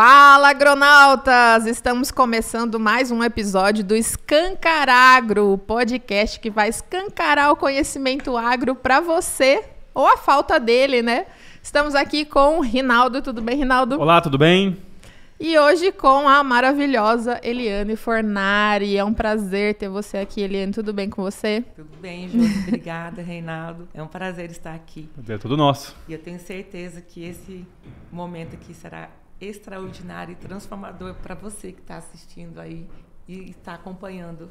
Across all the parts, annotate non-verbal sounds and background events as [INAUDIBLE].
Fala, agronautas! Estamos começando mais um episódio do Escancaragro, o podcast que vai escancarar o conhecimento agro para você, ou a falta dele, né? Estamos aqui com o Rinaldo. Tudo bem, Rinaldo? Olá, tudo bem? E hoje com a maravilhosa Eliane Fornari. É um prazer ter você aqui, Eliane. Tudo bem com você? Tudo bem, Júlio. Obrigada, Reinaldo. É um prazer estar aqui. É tudo nosso. E eu tenho certeza que esse momento aqui será extraordinário e transformador para você que está assistindo aí e está acompanhando.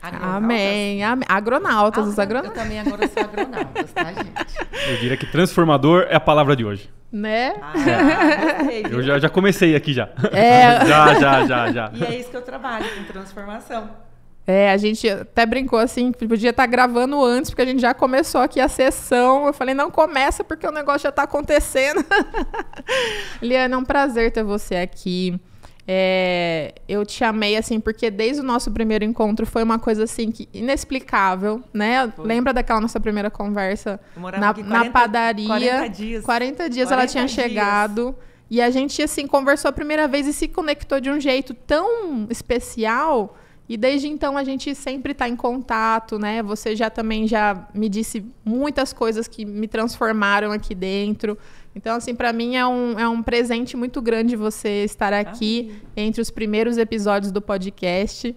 Amém. Amém. Agronautas, os ah, agronautas. Eu também agora sou agronautas, tá, gente? Eu diria que transformador é a palavra de hoje. Né? Ah, é. eu já, já comecei aqui já. É. [LAUGHS] já, já, já, já. E é isso que eu trabalho, com transformação. É, a gente até brincou assim, podia estar tá gravando antes, porque a gente já começou aqui a sessão. Eu falei, não começa porque o negócio já está acontecendo. [LAUGHS] Liana, é um prazer ter você aqui. É, eu te amei assim, porque desde o nosso primeiro encontro foi uma coisa assim que inexplicável, né? Foi. Lembra daquela nossa primeira conversa na, 40, na, padaria? 40 dias. 40 dias 40 ela tinha dias. chegado. E a gente, assim, conversou a primeira vez e se conectou de um jeito tão especial e desde então a gente sempre está em contato, né? Você já também já me disse muitas coisas que me transformaram aqui dentro. Então, assim, para mim é um, é um presente muito grande você estar aqui entre os primeiros episódios do podcast.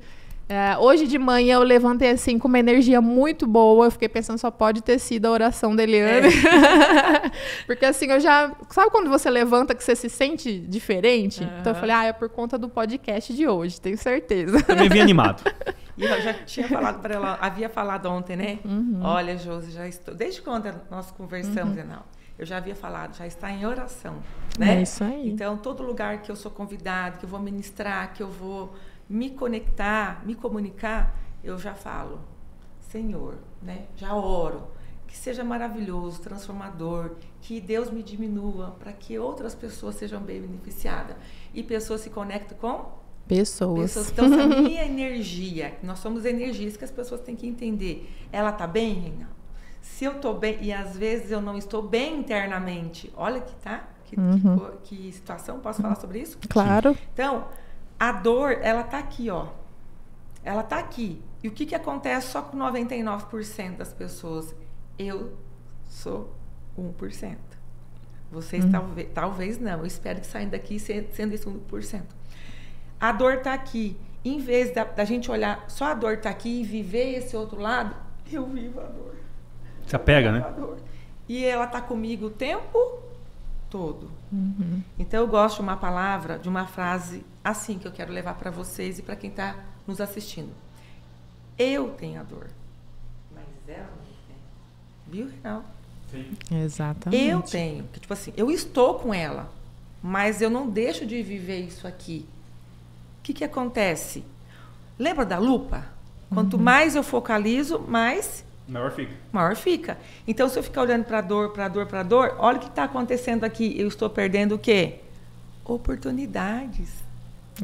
É, hoje de manhã eu levantei assim com uma energia muito boa. Eu fiquei pensando, só pode ter sido a oração da Eliane. É. [LAUGHS] Porque assim, eu já. Sabe quando você levanta que você se sente diferente? Uhum. Então eu falei, ah, é por conta do podcast de hoje, tenho certeza. Eu me vi animado. E eu já tinha falado para ela, havia falado ontem, né? Uhum. Olha, Josi, já estou. Desde quando nós conversamos, uhum. eu já havia falado, já está em oração, né? É isso aí. Então, todo lugar que eu sou convidado, que eu vou ministrar, que eu vou me conectar, me comunicar, eu já falo, Senhor, né? Já oro, que seja maravilhoso, transformador, que Deus me diminua para que outras pessoas sejam bem beneficiadas e pessoas se conectam com pessoas. pessoas. Então, se a [LAUGHS] minha energia, nós somos energias que as pessoas têm que entender, ela tá bem, Reinaldo? Se eu tô bem e às vezes eu não estou bem internamente, olha que tá, que, uhum. que, que situação, posso falar sobre isso? Claro. Então a dor, ela tá aqui, ó. Ela tá aqui. E o que, que acontece só com 99% das pessoas? Eu sou 1%. Vocês uhum. talvez, talvez não. Eu espero que saindo daqui sendo esse 1%. A dor está aqui. Em vez da, da, gente olhar só a dor está aqui e viver esse outro lado, eu vivo a dor. Você pega, né? E ela está comigo o tempo todo. Uhum. Então eu gosto de uma palavra, de uma frase assim que eu quero levar para vocês e para quem está nos assistindo. Eu tenho a dor. Mas ela não tem. Viu, Reinaldo? Sim. Exatamente. Eu tenho. Que, tipo assim, eu estou com ela, mas eu não deixo de viver isso aqui. O que, que acontece? Lembra da lupa? Quanto uhum. mais eu focalizo, mais. Maior fica. Maior fica. Então, se eu ficar olhando para dor, para dor, para dor, olha o que está acontecendo aqui. Eu estou perdendo o quê? Oportunidades.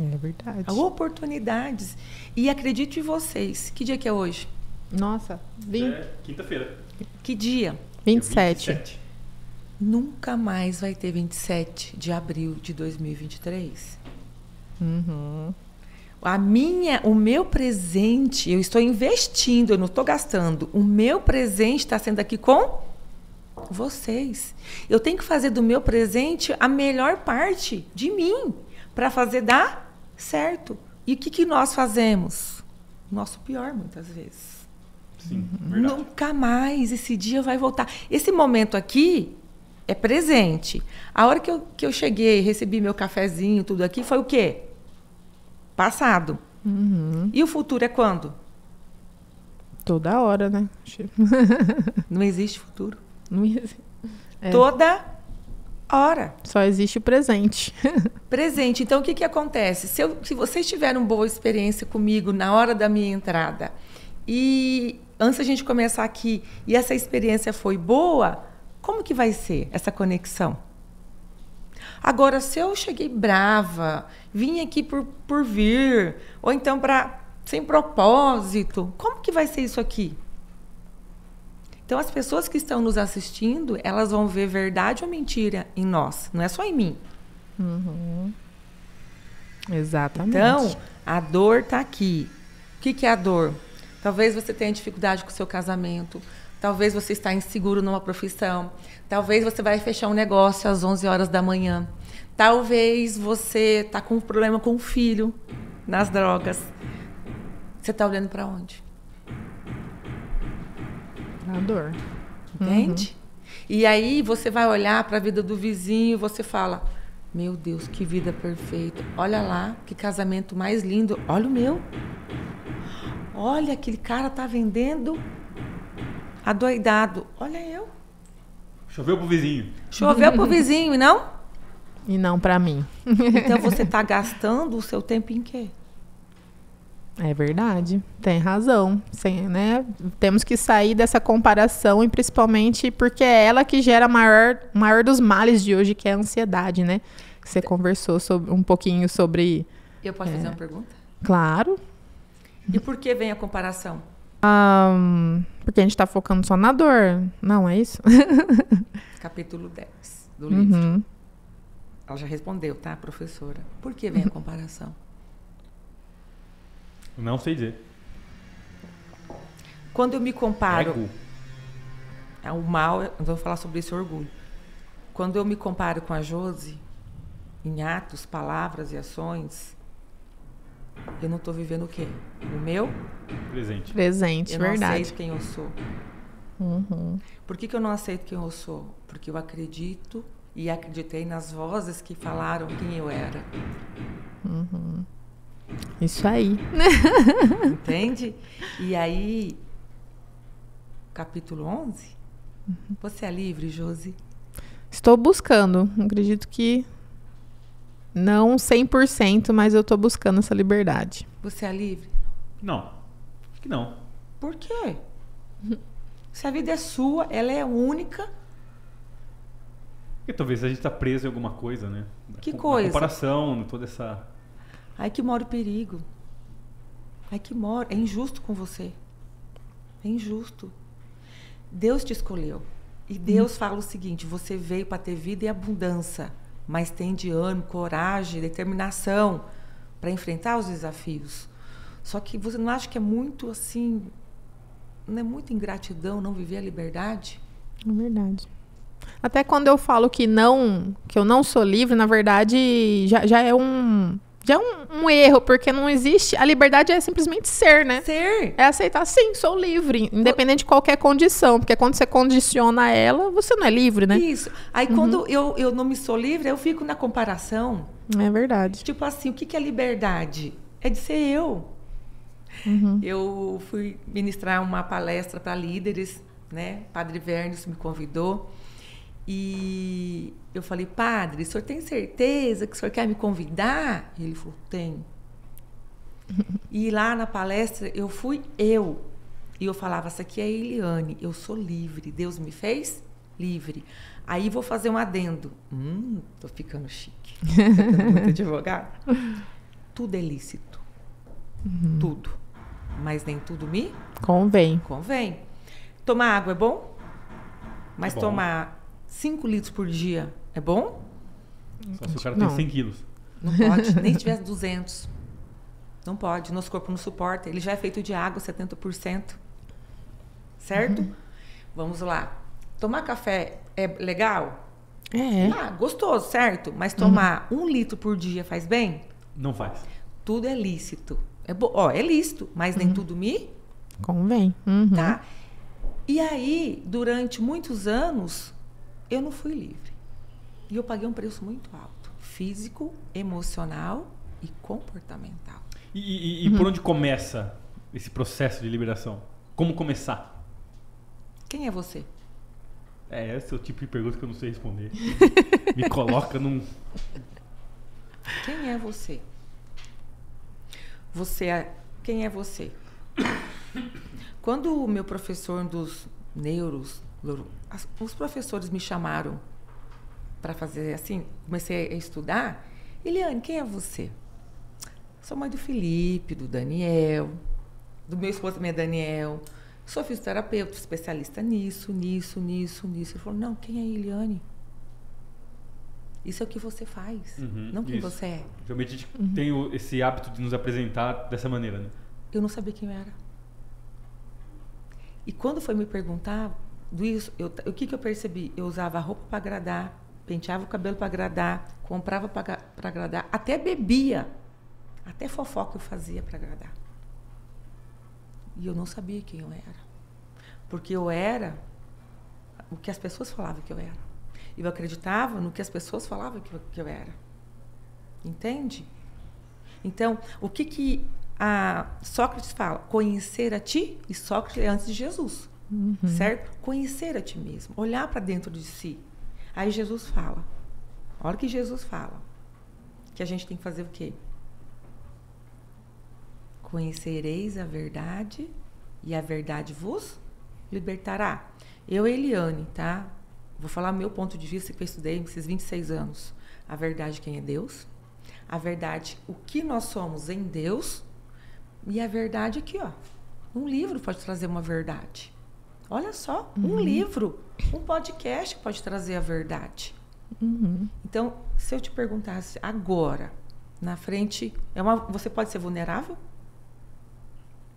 É verdade. Há oportunidades. E acredito em vocês. Que dia que é hoje? Nossa, 20... é quinta-feira. Que dia? 27. 27. Nunca mais vai ter 27 de abril de 2023. Uhum. A minha, o meu presente, eu estou investindo, eu não estou gastando. O meu presente está sendo aqui com vocês. Eu tenho que fazer do meu presente a melhor parte de mim para fazer da certo. E o que, que nós fazemos? Nosso pior, muitas vezes. Sim, uhum. verdade. Nunca mais esse dia vai voltar. Esse momento aqui é presente. A hora que eu, que eu cheguei, recebi meu cafezinho, tudo aqui, foi o quê? Passado. Uhum. E o futuro é quando? Toda hora, né? Não existe futuro. [LAUGHS] Não existe. É. Toda Ora. Só existe o presente. [LAUGHS] presente. Então, o que, que acontece? Se, eu, se vocês tiveram boa experiência comigo na hora da minha entrada, e antes a gente começar aqui, e essa experiência foi boa, como que vai ser essa conexão? Agora, se eu cheguei brava, vim aqui por, por vir, ou então para sem propósito, como que vai ser isso aqui? Então, as pessoas que estão nos assistindo, elas vão ver verdade ou mentira em nós, não é só em mim. Uhum. Exatamente. Então, a dor está aqui. O que, que é a dor? Talvez você tenha dificuldade com o seu casamento, talvez você está inseguro numa profissão, talvez você vai fechar um negócio às 11 horas da manhã, talvez você está com um problema com o filho, nas drogas. Você está olhando para onde? Na dor. Entende? Uhum. E aí você vai olhar para a vida do vizinho, você fala: "Meu Deus, que vida perfeita. Olha lá, que casamento mais lindo. Olha o meu. Olha aquele cara tá vendendo adoidado. Olha eu. Choveu pro vizinho. Choveu pro vizinho, e não? E não para mim. Então você tá gastando o seu tempo em quê? É verdade, tem razão. Sim, né? Temos que sair dessa comparação e principalmente porque é ela que gera maior, maior dos males de hoje, que é a ansiedade, né? Você conversou sobre, um pouquinho sobre. Eu posso é, fazer uma pergunta? Claro. E por que vem a comparação? Um, porque a gente está focando só na dor, não é isso? [LAUGHS] Capítulo 10 do uhum. livro. Uhum. Ela já respondeu, tá, professora? Por que vem a comparação? Não sei dizer. Quando eu me comparo. Ego. É o mal, eu vou falar sobre esse orgulho. Quando eu me comparo com a Josi, em atos, palavras e ações, eu não estou vivendo o quê? O meu? Presente. Presente, eu verdade. Eu não aceito quem eu sou. Uhum. Por que, que eu não aceito quem eu sou? Porque eu acredito e acreditei nas vozes que falaram quem eu era. Uhum. Isso aí. [LAUGHS] Entende? E aí, capítulo 11. Uhum. Você é livre, Josi? Estou buscando. Acredito que não 100%, mas eu estou buscando essa liberdade. Você é livre? Não. Acho que não. Por quê? Se a vida é sua, ela é única. Porque talvez a gente está preso em alguma coisa, né? Que Com, coisa? Comparação, toda essa Aí que mora o perigo. Aí que mora. É injusto com você. É injusto. Deus te escolheu. E Deus hum. fala o seguinte: você veio para ter vida e abundância, mas tem de ânimo, coragem, determinação para enfrentar os desafios. Só que você não acha que é muito assim, não é muito ingratidão não viver a liberdade? É verdade. Até quando eu falo que não, que eu não sou livre, na verdade já, já é um já é um, um, erro, porque não existe. A liberdade é simplesmente ser, né? Ser. É aceitar, sim, sou livre, independente de qualquer condição. Porque quando você condiciona ela, você não é livre, né? Isso. Aí uhum. quando eu, eu não me sou livre, eu fico na comparação. É verdade. Tipo assim, o que, que é liberdade? É de ser eu. Uhum. Eu fui ministrar uma palestra para líderes, né? Padre Vernes me convidou. E eu falei, padre, o senhor tem certeza que o senhor quer me convidar? E ele falou, tenho. e lá na palestra eu fui eu. E eu falava, essa aqui é a Eliane, eu sou livre, Deus me fez livre. Aí vou fazer um adendo. Hum, tô ficando chique. Tô ficando muito [LAUGHS] advogado. Tudo é lícito. Uhum. Tudo. Mas nem tudo me convém. Convém. Tomar água é bom? Mas é bom. tomar 5 litros por dia é bom? Só se o cara não. tem 100 quilos. Não pode, nem se tivesse 200. Não pode, nosso corpo não suporta. Ele já é feito de água, 70%. Certo? Uhum. Vamos lá. Tomar café é legal? É. Ah, gostoso, certo? Mas tomar uhum. um litro por dia faz bem? Não faz. Tudo é lícito. É bo... Ó, é lícito, mas uhum. nem tudo me... Convém. Uhum. Tá? E aí, durante muitos anos, eu não fui livre. E eu paguei um preço muito alto, físico, emocional e comportamental. E, e, e uhum. por onde começa esse processo de liberação? Como começar? Quem é você? É, esse é o tipo de pergunta que eu não sei responder. Me [LAUGHS] coloca num. Quem é você? Você é. Quem é você? [COUGHS] Quando o meu professor dos neuros, os professores me chamaram para fazer assim, comecei a estudar. Eliane, quem é você? Sou mãe do Felipe, do Daniel, do meu esposo também é Daniel. Sou fisioterapeuta, especialista nisso, nisso, nisso, nisso. Ele falou: não, quem é a Eliane? Isso é o que você faz, uhum, não quem isso. você é. Realmente a gente uhum. tem esse hábito de nos apresentar dessa maneira, né? Eu não sabia quem eu era. E quando foi me perguntar, isso eu, o que, que eu percebi? Eu usava roupa para agradar, penteava o cabelo para agradar, comprava para agradar, até bebia. Até fofoca eu fazia para agradar. E eu não sabia quem eu era. Porque eu era o que as pessoas falavam que eu era. Eu acreditava no que as pessoas falavam que eu, que eu era. Entende? Então, o que que a Sócrates fala? Conhecer a ti, e Sócrates é antes de Jesus. Uhum. Certo? Conhecer a ti mesmo, olhar para dentro de si. Aí Jesus fala. Olha que Jesus fala. Que a gente tem que fazer o quê? Conhecereis a verdade e a verdade vos libertará. Eu, Eliane, tá? Vou falar meu ponto de vista que eu estudei esses 26 anos. A verdade quem é Deus, a verdade o que nós somos em Deus e a verdade aqui, ó. Um livro pode trazer uma verdade. Olha só, uhum. um livro, um podcast pode trazer a verdade. Uhum. Então, se eu te perguntasse agora, na frente, é uma, você pode ser vulnerável?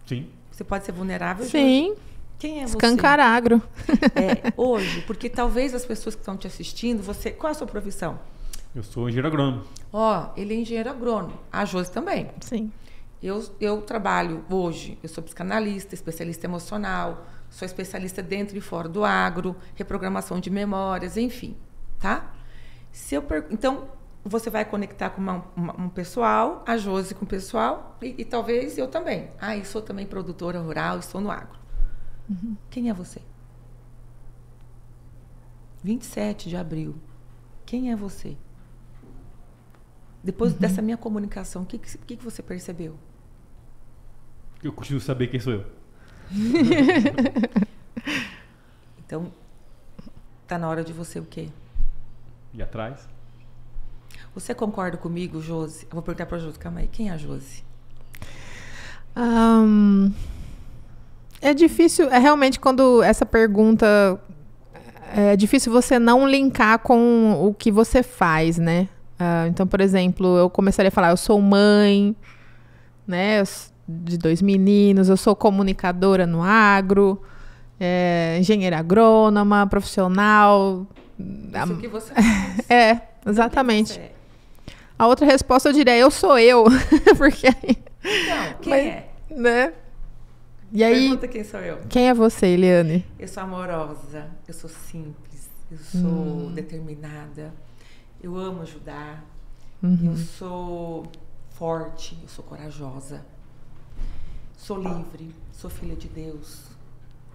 Sim. Você pode ser vulnerável? Sim. Hoje? Quem é Escancaragro. você? Escancaragro. É, [LAUGHS] hoje, porque talvez as pessoas que estão te assistindo, você, qual é a sua profissão? Eu sou engenheiro agrônomo. Ó, ele é engenheiro agrônomo. A Josi também. Sim. Eu, eu trabalho hoje, eu sou psicanalista, especialista emocional, Sou especialista dentro e fora do agro, reprogramação de memórias, enfim, tá? Se eu per... Então, você vai conectar com uma, uma, um pessoal, a Josi com o pessoal e, e, talvez eu também. Ah, eu sou também produtora rural, estou no agro. Uhum. Quem é você? 27 de abril. Quem é você? Depois uhum. dessa minha comunicação, o que, que, que, você percebeu Eu costumo saber quem sou eu. [LAUGHS] então, tá na hora de você o quê? E atrás? Você concorda comigo, Josi? Eu vou perguntar para Josi, calma aí. Quem é a Josi? Um, é difícil, é realmente quando essa pergunta é, é difícil você não linkar com o que você faz, né? Uh, então, por exemplo, eu começaria a falar, eu sou mãe, né? Eu de dois meninos, eu sou comunicadora no agro, é, engenheira agrônoma, profissional. Isso que você [LAUGHS] É, exatamente. Você é. A outra resposta eu diria, eu sou eu. [LAUGHS] Porque Então, [LAUGHS] quem mas, é? Né? E aí, Pergunta quem sou eu. Quem é você, Eliane? Eu sou amorosa, eu sou simples, eu sou hum. determinada, eu amo ajudar, uhum. eu sou forte, eu sou corajosa. Sou livre, sou filha de Deus.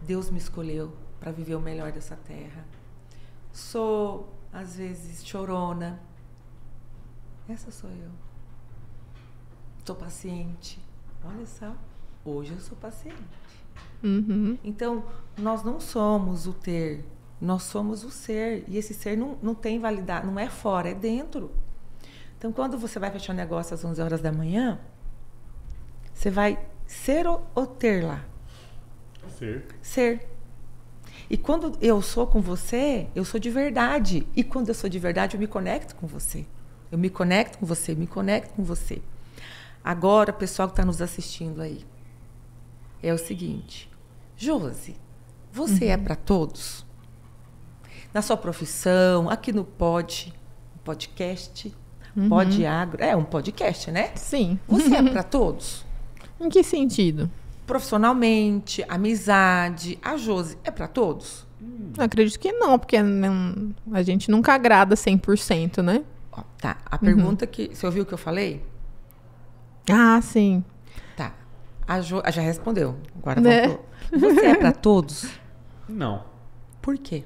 Deus me escolheu para viver o melhor dessa terra. Sou, às vezes, chorona. Essa sou eu. Sou paciente. Olha só, hoje eu sou paciente. Uhum. Então, nós não somos o ter, nós somos o ser. E esse ser não, não tem validade, não é fora, é dentro. Então, quando você vai fechar o negócio às 11 horas da manhã, você vai Ser ou ter lá? Ser. Ser. E quando eu sou com você, eu sou de verdade. E quando eu sou de verdade, eu me conecto com você. Eu me conecto com você, me conecto com você. Agora, pessoal que está nos assistindo aí, é o seguinte: Josi, você é uhum. é para todos? Na sua profissão, aqui no Pod, podcast, uhum. Pod Agro. É um podcast, né? Sim. Você é [LAUGHS] para todos? Em que sentido? Profissionalmente, amizade. A Josi é para todos? Eu acredito que não, porque não, a gente nunca agrada 100%, né? tá. A pergunta uhum. que. Você ouviu o que eu falei? Ah, sim. Tá. A jo, já respondeu. Agora né? Você é para [LAUGHS] todos? Não. Por quê?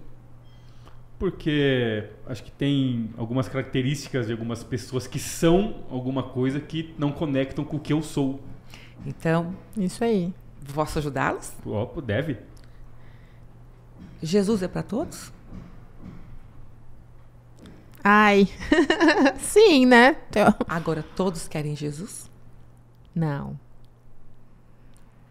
Porque acho que tem algumas características de algumas pessoas que são alguma coisa que não conectam com o que eu sou. Então. Isso aí. Posso ajudá-los? Deve. Jesus é para todos? Ai. [LAUGHS] Sim, né? Então, Agora todos querem Jesus? Não.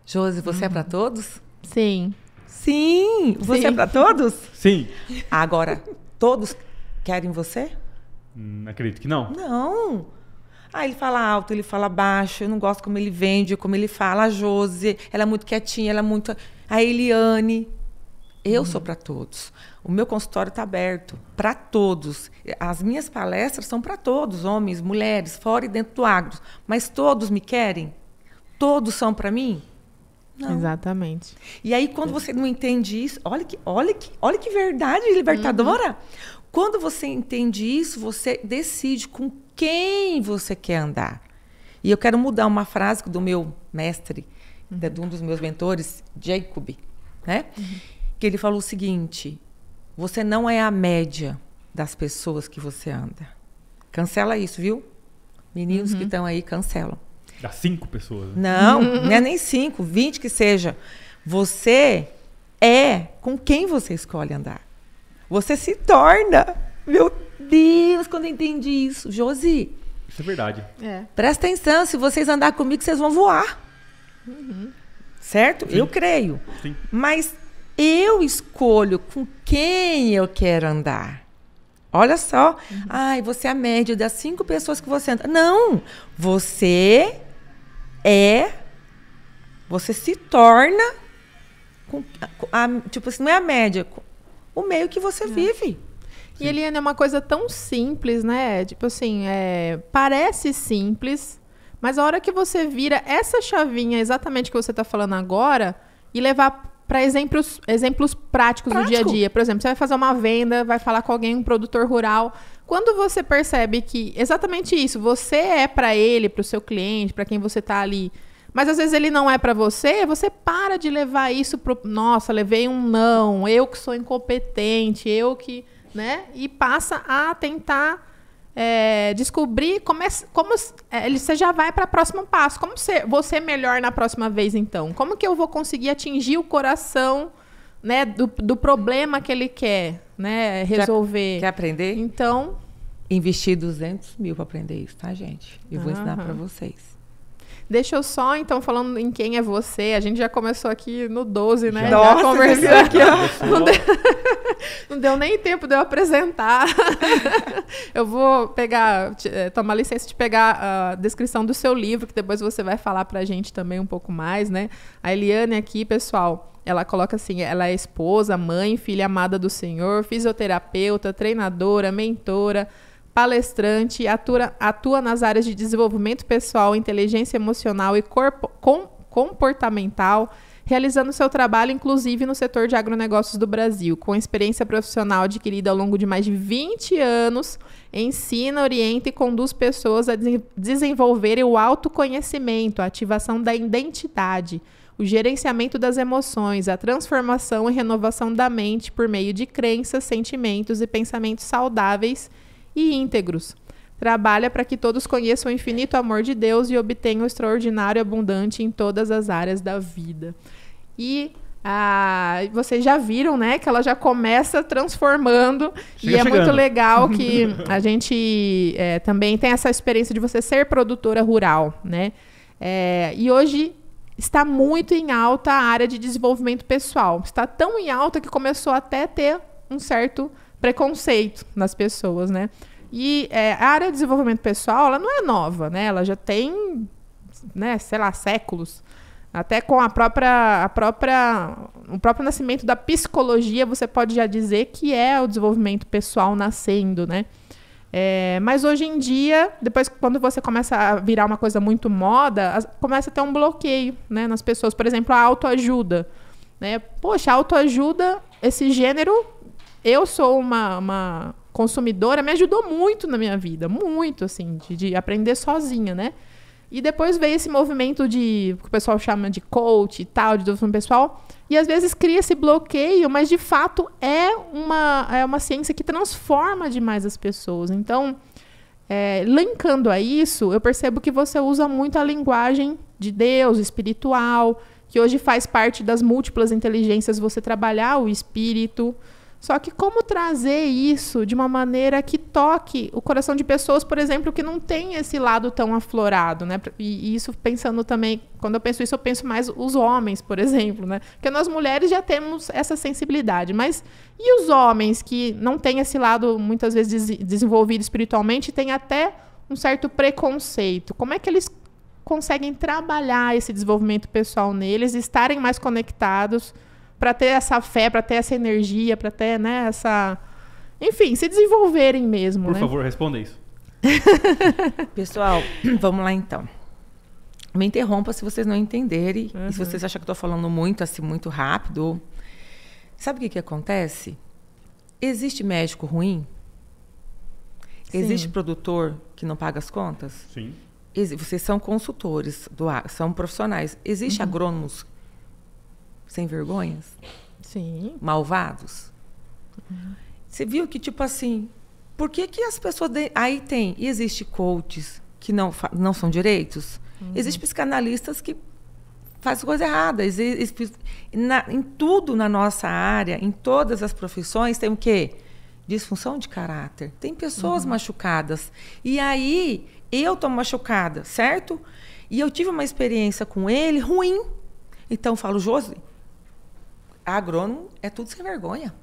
Josi, você é uhum. é para todos? Sim. Sim, você é Sim. é para todos? Sim. Agora todos querem você? Hum, acredito que não. Não. Ah, ele fala alto, ele fala baixo, eu não gosto como ele vende, como ele fala. A Jose, ela é muito quietinha, ela é muito. A Eliane. Eu uhum. sou para todos. O meu consultório está aberto para todos. As minhas palestras são para todos, homens, mulheres, fora e dentro do agro. Mas todos me querem? Todos são para mim? Não. Exatamente. E aí, quando você não entende isso, olha que, olha que, olha que verdade libertadora. Uhum. Quando você entende isso, você decide com quem você quer andar. E eu quero mudar uma frase do meu mestre, uhum. de um dos meus mentores, Jacob, né? Uhum. Que ele falou o seguinte: você não é a média das pessoas que você anda. Cancela isso, viu? Meninos uhum. que estão aí, cancelam. Dá cinco pessoas. Né? Não, [LAUGHS] não é nem cinco, vinte que seja. Você é com quem você escolhe andar. Você se torna meu Deus, quando eu entendi isso. Josi. Isso é verdade. É. Presta atenção, se vocês andar comigo, vocês vão voar. Uhum. Certo? Sim. Eu creio. Sim. Mas eu escolho com quem eu quero andar. Olha só. Uhum. Ai, você é a média das cinco pessoas que você anda. Não! Você é. Você se torna. Com, a, a, tipo assim, não é a média. O meio que você é. vive. E Eliane, é uma coisa tão simples, né? Tipo assim, é... parece simples, mas a hora que você vira essa chavinha exatamente que você está falando agora e levar para exemplos, exemplos práticos Prático. do dia a dia. Por exemplo, você vai fazer uma venda, vai falar com alguém, um produtor rural. Quando você percebe que exatamente isso, você é para ele, para o seu cliente, para quem você está ali. Mas às vezes ele não é para você, você para de levar isso pro, nossa, levei um não, eu que sou incompetente, eu que né? E passa a tentar é, descobrir como, é, como é, ele, você já vai para o próximo passo. Como você, você melhor na próxima vez, então? Como que eu vou conseguir atingir o coração né, do, do problema que ele quer né, resolver? Quer, quer aprender? Então... investir 200 mil para aprender isso, tá, gente? Eu vou uhum. ensinar para vocês. Deixa eu só, então, falando em quem é você. A gente já começou aqui no 12, né? Já, conversou aqui. Não deu, [LAUGHS] não deu, nem tempo de eu apresentar. [LAUGHS] eu vou pegar, eh, tomar licença de pegar a descrição do seu livro, que depois você vai falar pra gente também um pouco mais, né? A Eliane aqui, pessoal. Ela coloca assim: ela é esposa, mãe, filha amada do Senhor, fisioterapeuta, treinadora, mentora, palestrante, atua, atua nas áreas de desenvolvimento pessoal, inteligência emocional e corpo, com, comportamental, realizando seu trabalho inclusive no setor de agronegócios do Brasil. Com experiência profissional adquirida ao longo de mais de 20 anos, ensina, orienta e conduz pessoas a de desenvolverem o autoconhecimento, a ativação da identidade, o gerenciamento das emoções, a transformação e renovação da mente por meio de crenças, sentimentos e pensamentos saudáveis e íntegros. Trabalha para que todos conheçam o infinito amor de Deus e obtenham o extraordinário abundante em todas as áreas da vida. E ah, vocês já viram, né? Que ela já começa transformando. Chega e é chegando. muito legal [LAUGHS] que a gente é, também tem essa experiência de você ser produtora rural, né? É, e hoje está muito em alta a área de desenvolvimento pessoal. Está tão em alta que começou até ter um certo preconceito nas pessoas, né? E é, a área de desenvolvimento pessoal, ela não é nova, né? Ela já tem, né, sei lá, séculos. Até com a própria, a própria, o próprio nascimento da psicologia, você pode já dizer que é o desenvolvimento pessoal nascendo, né? É, mas hoje em dia, depois quando você começa a virar uma coisa muito moda, as, começa a ter um bloqueio né, nas pessoas. Por exemplo, a autoajuda. Né? Poxa, autoajuda, esse gênero eu sou uma, uma consumidora, me ajudou muito na minha vida, muito, assim, de, de aprender sozinha, né? E depois veio esse movimento de que o pessoal chama de coach e tal, de desenvolvimento pessoal. E às vezes cria esse bloqueio, mas de fato é uma, é uma ciência que transforma demais as pessoas. Então, é, linkando a isso, eu percebo que você usa muito a linguagem de Deus, espiritual, que hoje faz parte das múltiplas inteligências você trabalhar o espírito. Só que como trazer isso de uma maneira que toque o coração de pessoas, por exemplo, que não tem esse lado tão aflorado, né? E isso pensando também, quando eu penso isso, eu penso mais os homens, por exemplo, né? Porque nós mulheres já temos essa sensibilidade, mas e os homens que não têm esse lado muitas vezes desenvolvido espiritualmente, têm até um certo preconceito. Como é que eles conseguem trabalhar esse desenvolvimento pessoal neles, estarem mais conectados? para ter essa fé, para ter essa energia, para ter, né, essa enfim, se desenvolverem mesmo, Por né? favor, responda isso. [LAUGHS] Pessoal, [CLEARS THROAT] vamos lá então. Me interrompa se vocês não entenderem uhum. e se uhum. vocês acham que eu falando muito assim, muito rápido. Sabe o que que acontece? Existe médico ruim? Sim. Existe produtor que não paga as contas? Sim vocês são consultores, do, são profissionais. Existem uhum. agrônomos sem vergonhas? Sim. Malvados? Uhum. Você viu que, tipo assim, por que, que as pessoas. De... Aí tem, e existe coaches que não, fa... não são direitos, uhum. existem psicanalistas que fazem coisa errada. Existe... Na... Em tudo na nossa área, em todas as profissões, tem o quê? Disfunção de caráter. Tem pessoas uhum. machucadas. E aí, eu tô machucada, certo? E eu tive uma experiência com ele ruim. Então, eu falo, Josi, agrônomo é tudo sem vergonha.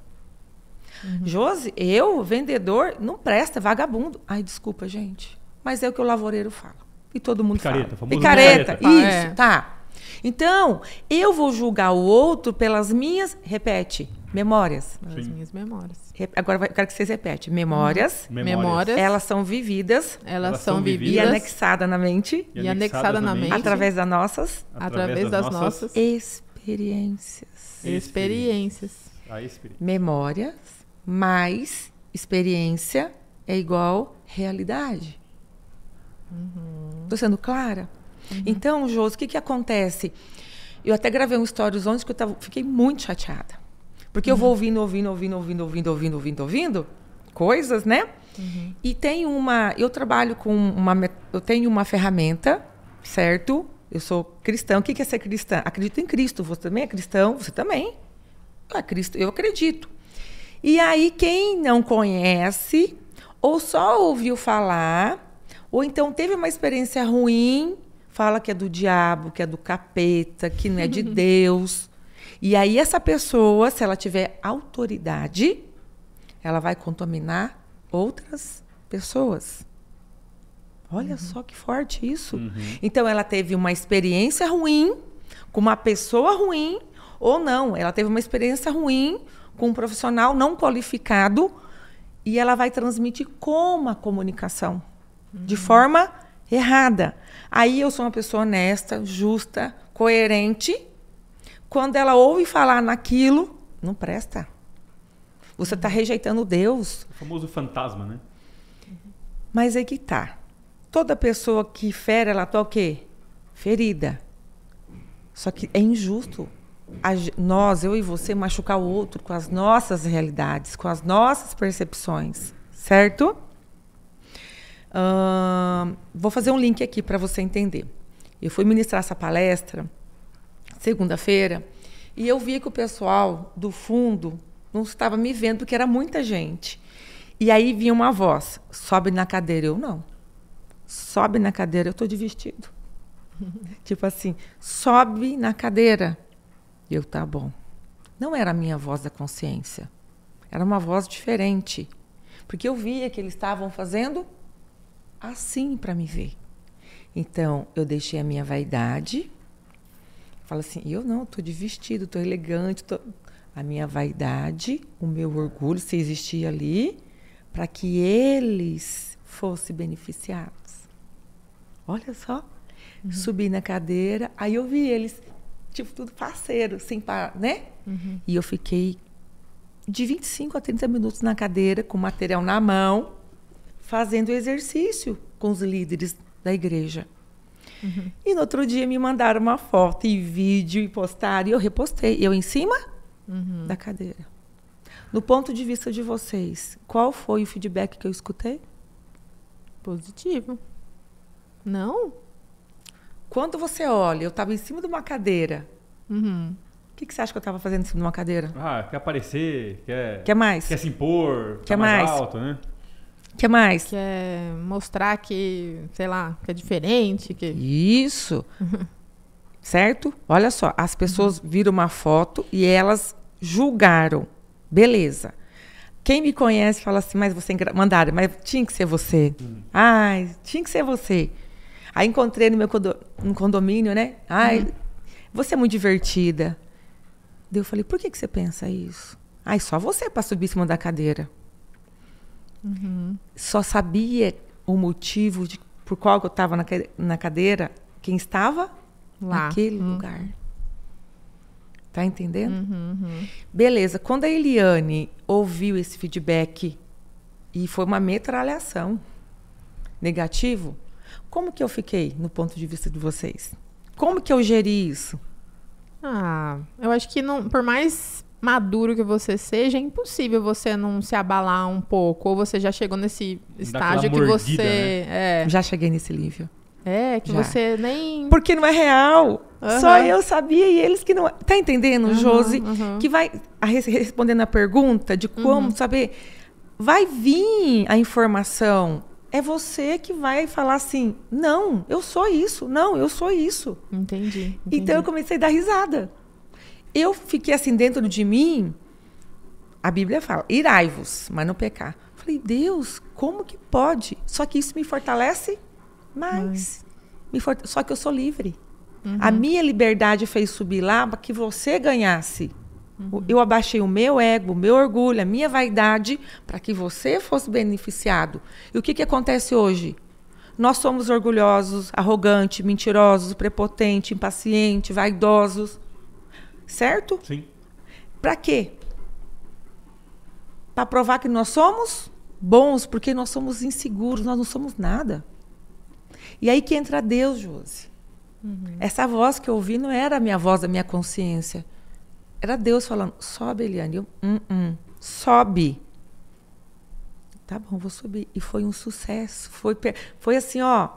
Uhum. Josi, eu, vendedor, não presta, é vagabundo. Ai, desculpa, gente. Mas é o que o lavoureiro fala. E todo mundo picareta, fala. Picareta, picareta. Isso, é. tá. Então, eu vou julgar o outro pelas minhas, repete, memórias. Pelas minhas memórias. Agora eu quero que vocês repete hum. Memórias. Memórias. Elas são vividas. Elas, são vividas. E anexadas na mente. E, anexadas anexada na mente. Através das nossas. Através, através das, das nossas. Experiências. Experiências. Memórias mais experiência é igual realidade. Estou uhum. sendo clara? Uhum. Então, Josi, o que, que acontece? Eu até gravei um stories ontem que eu tava, fiquei muito chateada. Porque uhum. eu vou uhum. ouvindo, ouvindo, ouvindo, ouvindo, ouvindo, ouvindo, ouvindo, ouvindo coisas, né? Uhum. E tem uma. Eu trabalho com uma. Eu tenho uma ferramenta, certo? Eu sou cristão. O que é ser cristã? Acredito em Cristo. Você também é cristão? Você também. Ah, Cristo, eu acredito. E aí, quem não conhece, ou só ouviu falar, ou então teve uma experiência ruim, fala que é do diabo, que é do capeta, que não é de [LAUGHS] Deus. E aí, essa pessoa, se ela tiver autoridade, ela vai contaminar outras pessoas. Olha uhum. só que forte isso. Uhum. Então ela teve uma experiência ruim com uma pessoa ruim ou não. Ela teve uma experiência ruim com um profissional não qualificado e ela vai transmitir como a comunicação uhum. de forma errada. Aí eu sou uma pessoa honesta, justa, coerente. Quando ela ouve falar naquilo, não presta. Você está uhum. rejeitando Deus. O famoso fantasma, né? Mas é que tá toda pessoa que fere, ela está o quê? Ferida. Só que é injusto nós, eu e você, machucar o outro com as nossas realidades, com as nossas percepções, certo? Uh, vou fazer um link aqui para você entender. Eu fui ministrar essa palestra segunda-feira e eu vi que o pessoal do fundo não estava me vendo porque era muita gente. E aí vinha uma voz: sobe na cadeira. Eu não sobe na cadeira, eu estou de vestido. [LAUGHS] tipo assim, sobe na cadeira. Eu, tá bom. Não era a minha voz da consciência. Era uma voz diferente. Porque eu via que eles estavam fazendo assim para me ver. Então, eu deixei a minha vaidade. Fala assim, eu não, tô de vestido, tô elegante, tô... a minha vaidade, o meu orgulho se existia ali, para que eles fossem beneficiados. Olha só. Uhum. Subi na cadeira, aí eu vi eles, tipo, tudo parceiro, sem parar, né? Uhum. E eu fiquei de 25 a 30 minutos na cadeira, com material na mão, fazendo exercício com os líderes da igreja. Uhum. E no outro dia me mandaram uma foto e vídeo e postaram, e eu repostei. Eu em cima uhum. da cadeira. No ponto de vista de vocês, qual foi o feedback que eu escutei? Positivo. Não? Quando você olha, eu estava em cima de uma cadeira. Uhum. O que, que, você acha que eu estava fazendo em cima de uma cadeira? Ah, quer aparecer, quer. Quer mais? Quer se impor, quer tá mais, mais alto, né? Quer mais? Quer mostrar que, sei lá, que é diferente. Que... Isso! [LAUGHS] certo? Olha só, as pessoas uhum. viram uma foto e elas julgaram. Beleza. Quem me conhece fala assim, mas você. É Mandaram, mas tinha que ser você. Uhum. Ai, tinha que ser você. Aí encontrei no meu condo, no condomínio, né? Ai, uhum. você é muito divertida. Daí eu falei, por que, que você pensa isso? Ai, só você para subir em cima da cadeira. Uhum. Só sabia o motivo de, por qual eu estava na, na, cadeira, quem estava Lá. naquele uhum. lugar. Tá entendendo? Uhum, uhum, Beleza. Quando a Eliane ouviu esse feedback e foi uma metralhação negativo, como que eu fiquei no ponto de vista de vocês? Como que eu geri isso? Ah, eu acho que não, por mais maduro que você seja, é impossível você não se abalar um pouco. Ou você já chegou nesse estágio que mordida, você. Né? É... Já cheguei nesse nível. É, que já. você nem. Porque não é real. Uhum. Só eu sabia e eles que não. Tá entendendo, uhum, Josi? Uhum. Que vai a, respondendo a pergunta de como uhum. saber. Vai vir a informação é você que vai falar assim: não, eu sou isso, não, eu sou isso. Entendi. entendi. Então eu comecei a dar risada. Eu fiquei assim dentro de mim. A Bíblia fala: irai-vos, mas não pecar. falei: Deus, como que pode? Só que isso me fortalece mais. Me fortalece. Só que eu sou livre. Uhum. A minha liberdade fez subir lá para que você ganhasse. Uhum. Eu abaixei o meu ego, o meu orgulho, a minha vaidade para que você fosse beneficiado. E o que, que acontece hoje? Nós somos orgulhosos, arrogantes, mentirosos, prepotentes, impacientes, vaidosos. Certo? Sim. Para quê? Para provar que nós somos bons, porque nós somos inseguros, nós não somos nada. E aí que entra Deus, Josi. Uhum. Essa voz que eu ouvi não era a minha voz a minha consciência. Era Deus falando, sobe, Eliane. Eu, hum, hum, sobe. Tá bom, vou subir. E foi um sucesso. Foi, foi assim, ó,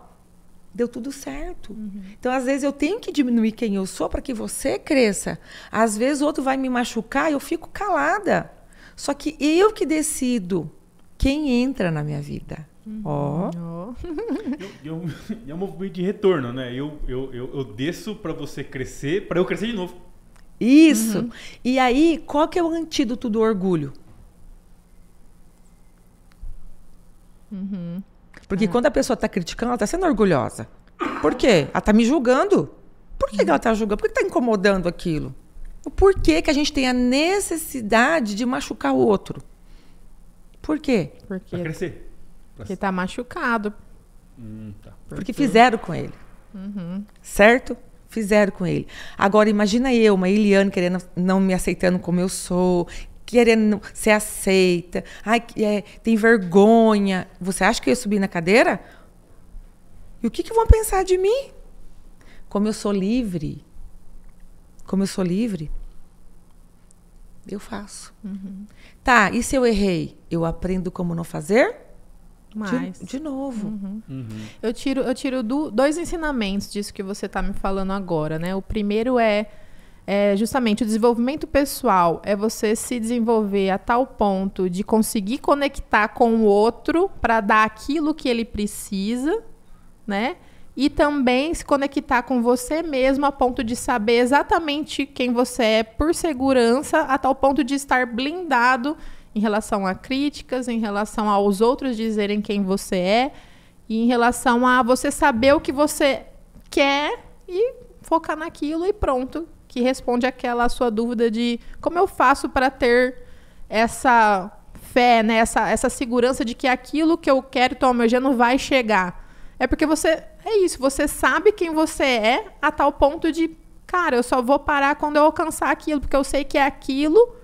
deu tudo certo. Uhum. Então, às vezes, eu tenho que diminuir quem eu sou para que você cresça. Às vezes, outro vai me machucar e eu fico calada. Só que eu que decido quem entra na minha vida. Uhum. Ó. Uhum. [LAUGHS] Oh. é um movimento de retorno, né? Eu, eu, eu, eu desço para você crescer, para eu crescer de novo. Isso. Uhum. E aí, qual que é o antídoto do orgulho? Uhum. Porque ah. quando a pessoa está criticando, ela está sendo orgulhosa. Por quê? Ela está me julgando. Por que, uhum. que ela está julgando? Por que está incomodando aquilo? O porquê que a gente tem a necessidade de machucar o outro? Por quê? Porque, pra crescer. Porque está machucado. Hum, tá. Porque fizeram com ele. Uhum. Certo? fizeram com ele. Agora, imagina eu, uma Eliane, querendo não me aceitando como eu sou, querendo ser aceita, ai, é, tem vergonha. Você acha que eu ia subir na cadeira? E o que, que vão pensar de mim? Como eu sou livre, como eu sou livre, eu faço. Uhum. Tá, e se eu errei? Eu aprendo como não fazer? mais. De, de novo. Uhum. Uhum. Eu tiro, eu tiro do, dois ensinamentos disso que você está me falando agora, né? O primeiro é, é justamente o desenvolvimento pessoal, é você se desenvolver a tal ponto de conseguir conectar com o outro para dar aquilo que ele precisa, né? e também se conectar com você mesmo a ponto de saber exatamente quem você é por segurança, a tal ponto de estar blindado em relação a críticas, em relação aos outros dizerem quem você é, e em relação a você saber o que você quer e focar naquilo e pronto, que responde aquela sua dúvida de como eu faço para ter essa fé, né? essa, essa segurança de que aquilo que eu quero estou almejando vai chegar. É porque você. É isso, você sabe quem você é a tal ponto de, cara, eu só vou parar quando eu alcançar aquilo, porque eu sei que é aquilo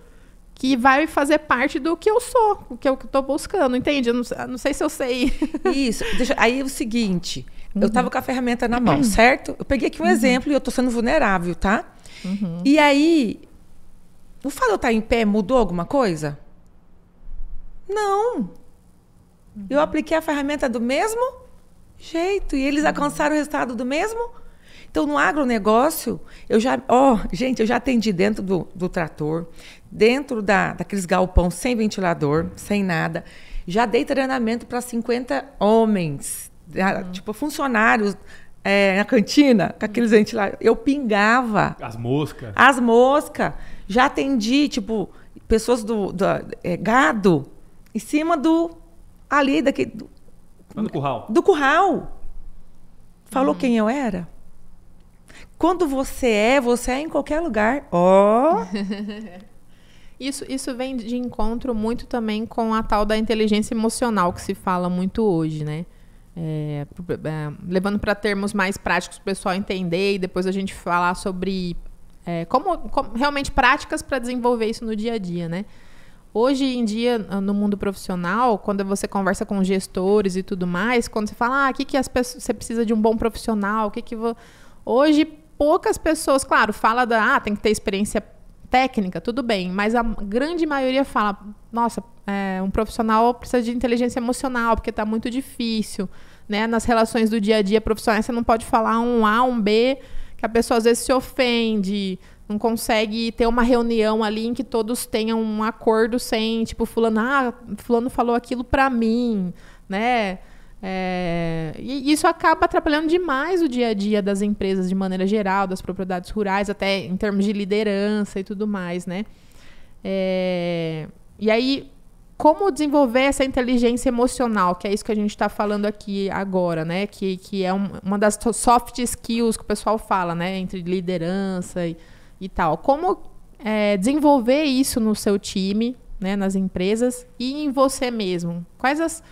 que vai fazer parte do que eu sou, o que eu estou buscando, entende? Eu não, não, sei se eu sei. [LAUGHS] Isso. Deixa, aí é o seguinte, uhum. eu estava com a ferramenta na mão, certo? Eu peguei aqui um uhum. exemplo e eu estou sendo vulnerável, tá? Uhum. E aí, o fato de eu estar tá em pé mudou alguma coisa? Não. Eu uhum. apliquei a ferramenta do mesmo jeito e eles uhum. alcançaram o resultado do mesmo então, no agronegócio, eu já, ó, oh, gente, eu já atendi dentro do, do trator, dentro da, daqueles galpão sem ventilador, sem nada. Já dei treinamento para 50 homens, uhum. tipo funcionários é, na cantina, com aqueles uhum. ventiladores. Eu pingava. As moscas. As moscas. Já atendi, tipo, pessoas do, do é, gado em cima do. ali, daquele. Do, do curral. Do curral. Falou uhum. quem eu era? Quando você é, você é em qualquer lugar. Ó! Oh. [LAUGHS] Isso, isso vem de encontro muito também com a tal da inteligência emocional que se fala muito hoje, né? É, é levando para termos mais práticos para o pessoal entender e depois a gente falar sobre é, como, como, realmente práticas para desenvolver isso no dia a dia, né? Hoje em dia, ah, no mundo profissional, quando você conversa com gestores e tudo mais, quando você fala, ah, que que as pessoas, você precisa de um bom profissional, o que que vou... Hoje, poucas pessoas, claro, fala da, ah, tem que ter experiência técnica, tudo bem, mas a grande maioria fala: nossa, é, um profissional precisa de inteligência emocional, porque está muito difícil. Né? Nas relações do dia a dia profissionais, você não pode falar um A, um B, que a pessoa às vezes se ofende, não consegue ter uma reunião ali em que todos tenham um acordo sem, tipo, fulano, ah, fulano falou aquilo para mim, né? É, e isso acaba atrapalhando demais o dia a dia das empresas de maneira geral, das propriedades rurais, até em termos de liderança e tudo mais, né? É, e aí, como desenvolver essa inteligência emocional, que é isso que a gente está falando aqui agora, né? Que, que é um, uma das soft skills que o pessoal fala, né? Entre liderança e, e tal. Como é, desenvolver isso no seu time, né? Nas empresas e em você mesmo? Quais as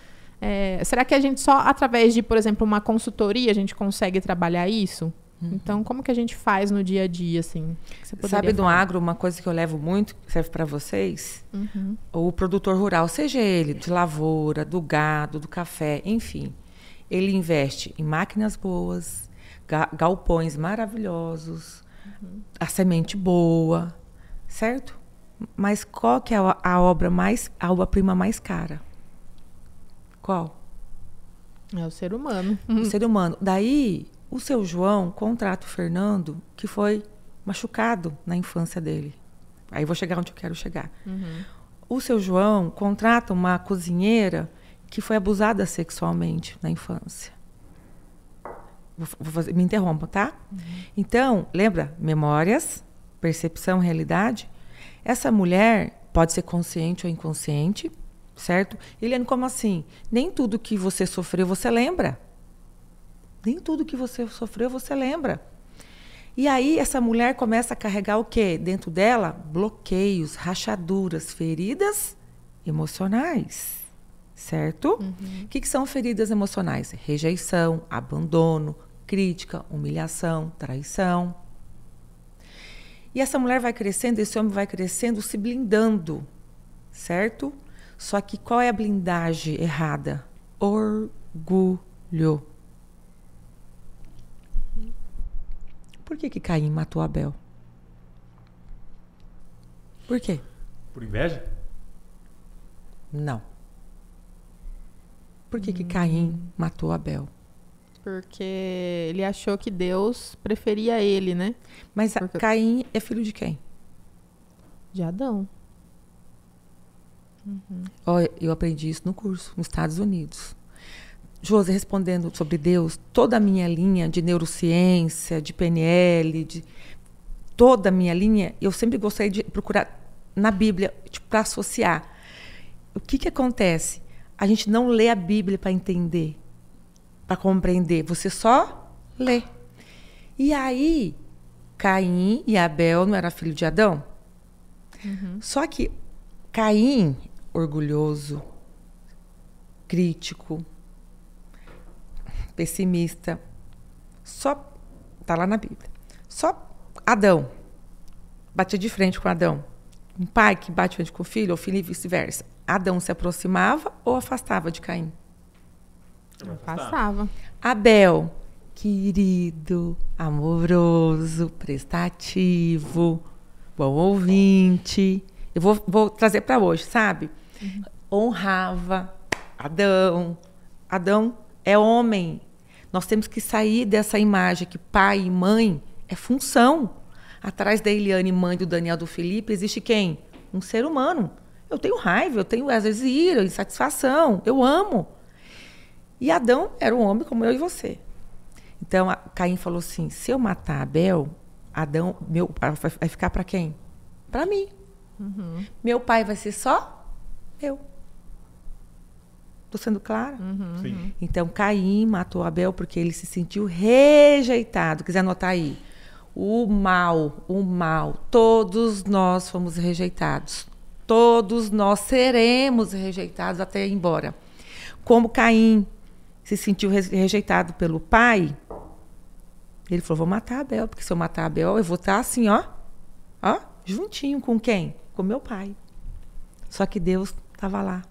é, será que a gente só através de, por exemplo, uma consultoria a gente consegue trabalhar isso? Uhum. Então, como que a gente faz no dia a dia, assim? Sabe do agro, uma coisa que eu levo muito, que serve para vocês? Uhum. O produtor rural, seja ele de lavoura, do gado, do café, enfim. Ele investe em máquinas boas, galpões maravilhosos, uhum. a semente boa, certo? Mas qual que é a obra mais, a obra-prima mais cara? Qual? É o ser humano. [LAUGHS] O ser humano. Daí, o seu João contrata o Fernando, que foi machucado na infância dele. Aí vou chegar onde eu quero chegar. Uhum. O seu João contrata uma cozinheira que foi abusada sexualmente na infância. Vou, vou fazer, me interrompo, tá? Uhum. Então, lembra? Memórias, percepção, realidade. Essa mulher pode ser consciente ou inconsciente certo? Eliane, como assim? Nem tudo que você sofreu você lembra. Nem tudo que você sofreu você lembra. E aí essa mulher começa a carregar o quê? Dentro dela, bloqueios, rachaduras, feridas emocionais, certo? Uhum. O uhum. que, que são feridas emocionais? Rejeição, abandono, crítica, humilhação, traição. E essa mulher vai crescendo, esse homem vai crescendo, se blindando, certo? Só que qual é a blindagem errada? Orgulho. Por que que Caim matou Abel? Por quê? Por inveja? Não. Por que que Caim matou Abel? Porque ele achou que Deus preferia ele, né? Mas Porque... Caim é filho de quem? De Adão. Uhum. eu aprendi isso no curso, nos Estados Unidos. José, respondendo sobre Deus, toda a minha linha de neurociência, de PNL, de toda a minha linha, eu sempre gostei de procurar na Bíblia tipo, para associar. O que, que acontece? A gente não lê a Bíblia para entender, para compreender. Você só lê. E aí, Caim e Abel não era filho de Adão? Uhum. Só que Caim orgulhoso, crítico, pessimista. Só tá lá na Bíblia. Só Adão batia de frente com Adão. Um pai que bate de frente com o filho, ou filho e vice-versa. Adão se aproximava ou afastava de Caim? Afastava. Abel, querido, amoroso, prestativo, bom ouvinte. Eu vou, vou trazer para hoje, sabe? honrava Adão. Adão é homem. Nós temos que sair dessa imagem que pai e mãe é função. Atrás da Eliane, mãe do Daniel do Felipe, existe quem? Um ser humano. Eu tenho raiva, eu tenho às vezes ira, insatisfação, eu amo. E Adão era um homem como eu e você. Então Caim falou assim: se eu matar Abel, Adão meu vai ficar para quem? Para mim. Uhum. Meu pai vai ser só eu. Estou sendo clara? Uhum, uhum. Então, Caim matou Abel porque ele se sentiu rejeitado. Quiser anotar aí. O mal, o mal. Todos nós fomos rejeitados. Todos nós seremos rejeitados até ir embora. Como Caim se sentiu rejeitado pelo pai, ele falou: vou matar Abel, porque se eu matar Abel, eu vou estar assim, ó, ó, juntinho com quem? Com meu pai. Só que Deus estava lá.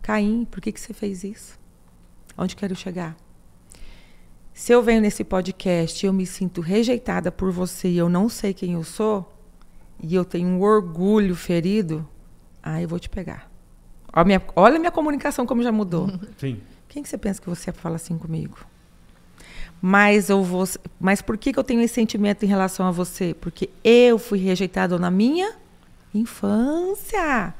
Caim, por que, que você fez isso? Onde quero chegar? Se eu venho nesse podcast e eu me sinto rejeitada por você e eu não sei quem eu sou, e eu tenho um orgulho ferido, aí eu vou te pegar. Olha a minha, olha a minha comunicação como já mudou. [LAUGHS] Sim. Quem que você pensa que você é para falar assim comigo? Mas eu vou. Mas por que, que eu tenho esse sentimento em relação a você? Porque eu fui rejeitado na minha infância.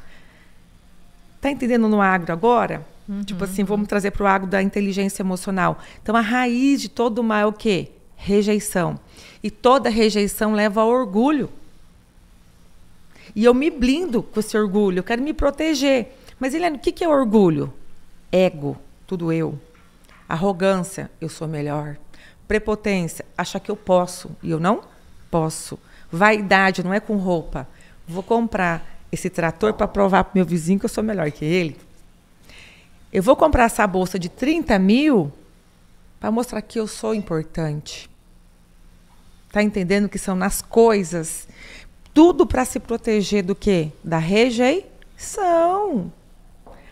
Tá entendendo no agro agora? Uhum. Tipo assim, vamos trazer para o agro da inteligência emocional. Então, a raiz de todo mal é o quê? Rejeição. E toda rejeição leva a orgulho. E eu me blindo com esse orgulho, eu quero me proteger. Mas, Helena, o que, que é orgulho? Ego, tudo eu. Arrogância, eu sou melhor. Prepotência, achar que eu posso e eu não posso. Vaidade, não é com roupa. Vou comprar esse trator para provar para meu vizinho que eu sou melhor que ele. Eu vou comprar essa bolsa de 30 mil para mostrar que eu sou importante. Tá entendendo que são nas coisas. Tudo para se proteger do quê? Da rejeição.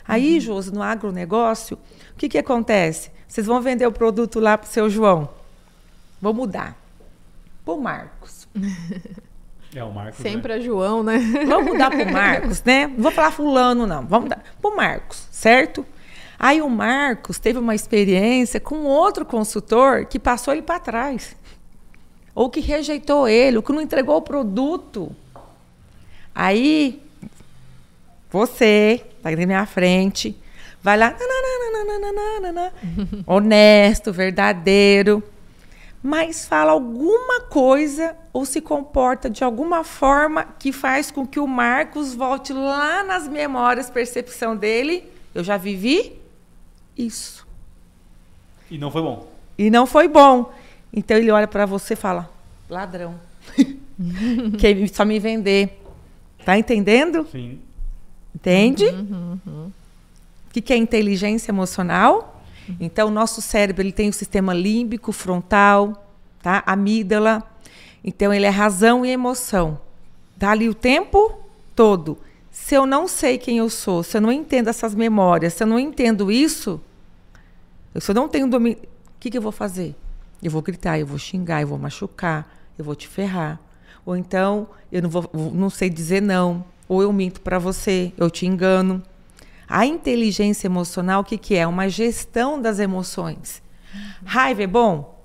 Aí, uhum. Josi, no agronegócio, o que, que acontece? Vocês vão vender o produto lá para o seu João. Vou mudar. Para o Marcos. [LAUGHS] É, o Marcos. Sempre né? é João, né? [LAUGHS] Vamos mudar pro Marcos, né? Não vou falar fulano, não. Vamos mudar pro Marcos, certo? Aí o Marcos teve uma experiência com outro consultor que passou ele para trás. Ou que rejeitou ele, ou que não entregou o produto. Aí, você, tá aqui na minha frente, vai lá, nananana, [LAUGHS] honesto, verdadeiro mas fala alguma coisa ou se comporta de alguma forma que faz com que o Marcos volte lá nas memórias, percepção dele. Eu já vivi isso. E não foi bom. E não foi bom. Então ele olha para você e fala: ladrão. [LAUGHS] que só me vender. Tá entendendo? Sim. Entende? O uhum, uhum, uhum, que, que é inteligência emocional? Então, o nosso cérebro ele tem o sistema límbico, frontal, tá? amígdala. Então, ele é razão e emoção. Está ali o tempo todo. Se eu não sei quem eu sou, se eu não entendo essas memórias, se eu não entendo isso, se eu não tenho domínio, o que, que eu vou fazer? Eu vou gritar, eu vou xingar, eu vou machucar, eu vou te ferrar. Ou então, eu não, vou, não sei dizer não. Ou eu minto para você, eu te engano. A inteligência emocional, o que, que é? Uma gestão das emoções. Raiva é bom?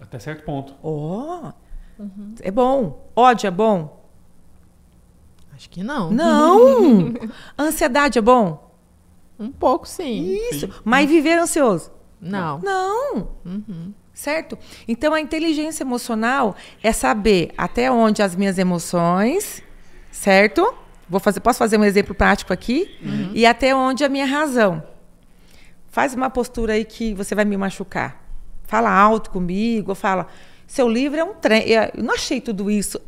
Até certo ponto. Oh, uhum. É bom. Ódio é bom? Acho que não. Não! [LAUGHS] Ansiedade é bom? Um pouco, sim. Isso. Sim. Mas viver ansioso? Não. Não. Uhum. Certo? Então, a inteligência emocional é saber até onde as minhas emoções, certo? Vou fazer, posso fazer um exemplo prático aqui? Uhum. E até onde a minha razão? Faz uma postura aí que você vai me machucar. Fala alto comigo, fala. Seu livro é um trem. Eu não achei tudo isso.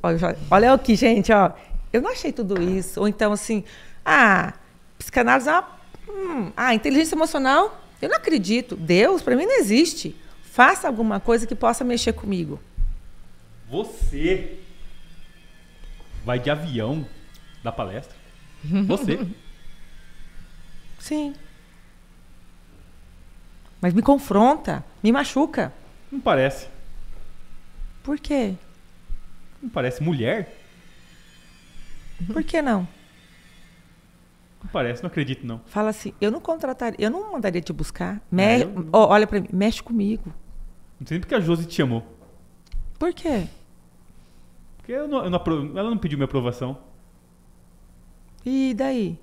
Olha, aqui, gente, ó. Eu não achei tudo isso. Ou então, assim, ah, psicanálise é uma. Hum, ah, inteligência emocional, eu não acredito. Deus, para mim, não existe. Faça alguma coisa que possa mexer comigo. Você vai de avião da palestra. Você. [LAUGHS] Sim. Mas me confronta, me machuca. Não parece. Por quê? Não parece mulher? Por que não? Não parece, não acredito não. Fala assim, eu não contrataria, eu não mandaria te buscar. Me... É, eu... Oh, olha para mim, mexe comigo. Não sei nem porque a Josi te chamou. Por quê? Porque eu não, eu não ela não pediu minha aprovação. E daí?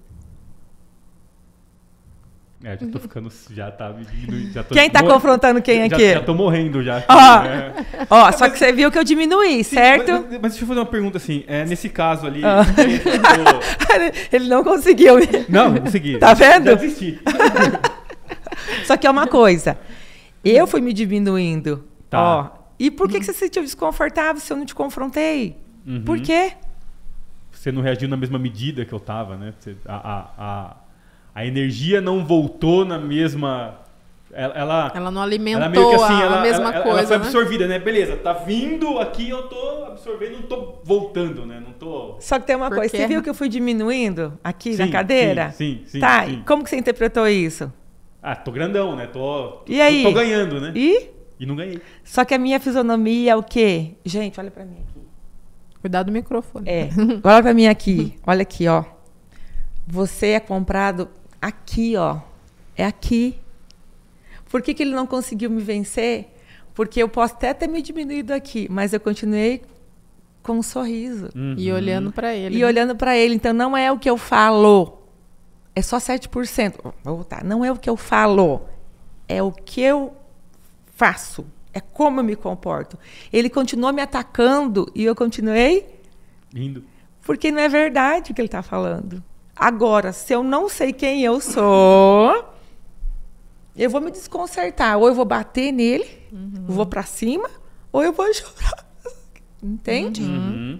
É, já tô uhum. ficando. Já tá diminuindo. Já tô quem tá confrontando quem aqui? Já, já tô morrendo já. Ó, é. ó só mas, que você viu que eu diminuí, sim, certo? Mas, mas, deixa eu fazer uma pergunta assim. É, nesse caso ali. Ah. Tô... É [LAUGHS] ele não conseguiu. Não, consegui. Tá vendo? Já desisti. [LAUGHS] só que é uma coisa. Eu fui me diminuindo. Tá. Ó, e por que, que você se sentiu desconfortável se eu não te confrontei? Uhum. Por quê? você não reagiu na mesma medida que eu tava, né? Você, a, a, a, energia não voltou na mesma. Ela, ela, ela não alimentou ela meio que assim, a, ela, a mesma ela, coisa. Ela foi né? absorvida, né? Beleza, tá vindo aqui, eu tô absorvendo, não tô voltando, né? Não tô. Só que tem uma coisa, você viu que eu fui diminuindo aqui sim, na cadeira? Sim, sim. sim tá, sim. como que você interpretou isso? Ah, tô grandão, né? Tô, e tô, aí? tô ganhando, né? E? E não ganhei. Só que a minha fisionomia é o quê? Gente, olha para mim aqui. Cuidado do microfone. É. [LAUGHS] Olha pra mim aqui. Olha aqui, ó. Você é comprado aqui, ó. É aqui. Por que, que ele não conseguiu me vencer? Porque eu posso até ter me diminuído aqui, mas eu continuei com um sorriso. Uhum. E olhando para ele. E né? olhando para ele. Então não é o que eu falo. É só 7%. Vou voltar. Não é o que eu falo. É o que eu faço. É como eu me comporto. Ele continuou me atacando e eu continuei Lindo. Porque não é verdade o que ele está falando. Agora, se eu não sei quem eu sou, eu vou me desconcertar. Ou eu vou bater nele, uhum. vou para cima, ou eu vou [LAUGHS] chorar. Entende? Uhum. uhum.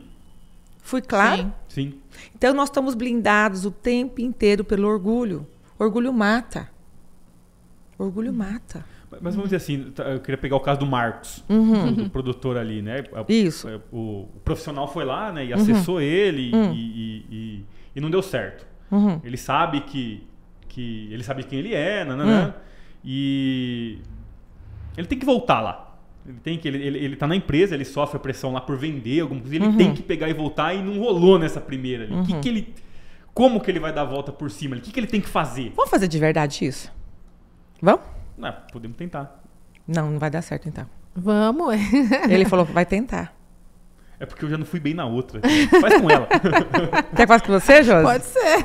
Fui claro? Sim. Sim. Então, nós estamos blindados o tempo inteiro pelo orgulho. Orgulho mata. Orgulho uhum. mata. Mas vamos dizer assim, tá, eu queria pegar o caso do Marcos, uhum. do, do, produtor ali, né? É isso. É o, o, profissional foi lá, né? E uhum. acessou uhum. ele uhum. E, e, e, e, não deu certo. Uhum. Ele sabe que, que ele sabe quem ele é, nananã, hum. e ele tem que voltar lá. Ele tem que ele, ele, ele tá na empresa, ele sofre a pressão lá por vender alguma coisa, ele uhum. tem que pegar e voltar e não rolou nessa primeira. Ali. Que que ele, como que ele vai dar a volta por cima? O que, que ele tem que fazer? Vamos fazer de verdade isso? Vamos? Não, ah, podemos tentar. Não, não vai dar certo então. Vamos. É. [LAUGHS] Ele falou, vai tentar. É porque eu já não fui bem na outra. [LAUGHS] Faz com ela. [LAUGHS] Quer que faça com você, Josi? Pode ser.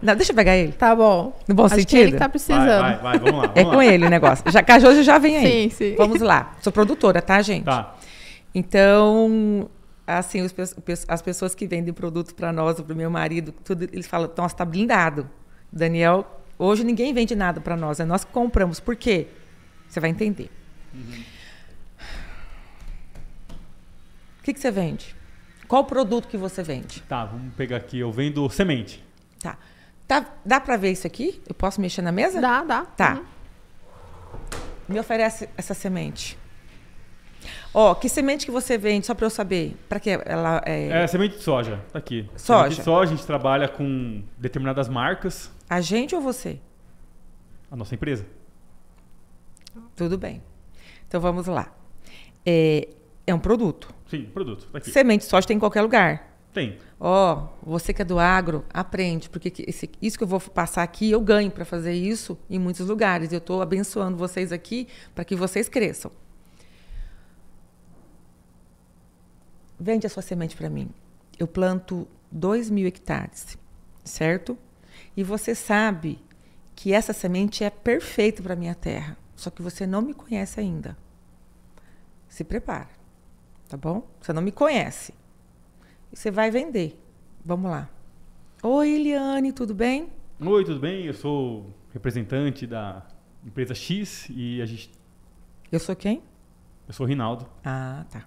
Não, deixa eu pegar ele. Tá bom. No bom Acho sentido? Que ele que tá precisando. Vai, vai, vai vamos lá. É vamos é lá. com ele o negócio. Já, a Josi já vem aí. Sim, sim. Vamos lá. Sou produtora, tá, gente? Tá. Então, assim, os, as pessoas que vendem produtos para nós, para o meu marido, tudo, eles falam, nossa, tá blindado. Daniel Hoje ninguém vende nada para nós, é nós que compramos. Por quê? Você vai entender. Uhum. O que, que você vende? Qual o produto que você vende? Tá, vamos pegar aqui. Eu vendo semente. Tá. tá dá para ver isso aqui? Eu posso mexer na mesa? Dá, dá. Tá. Uhum. Me oferece essa semente. Ó, oh, que semente que você vende, só para eu saber? Para que ela é... é... semente de soja, tá aqui. Soja. Semente de soja, a gente trabalha com determinadas marcas. A gente ou você? A nossa empresa. Tudo bem. Então vamos lá. É, é um produto. Sim, produto. Tá Semente de soja tem em qualquer lugar. Tem. Ó, oh, você que é do agro, aprende, porque esse, isso que eu vou passar aqui, eu ganho para fazer isso em muitos lugares. Eu estou abençoando vocês aqui para que vocês cresçam. Vende a sua semente para mim. Eu planto 2 mil hectares, certo? E você sabe que essa semente é perfeita para minha terra, só que você não me conhece ainda. Se prepara, tá bom? Você não me conhece. E você vai vender. Vamos lá. Oi, Eliane, tudo bem? Oi, tudo bem? Eu sou representante da empresa X e a gente. Eu sou quem? Eu sou o Rinaldo. Ah, tá.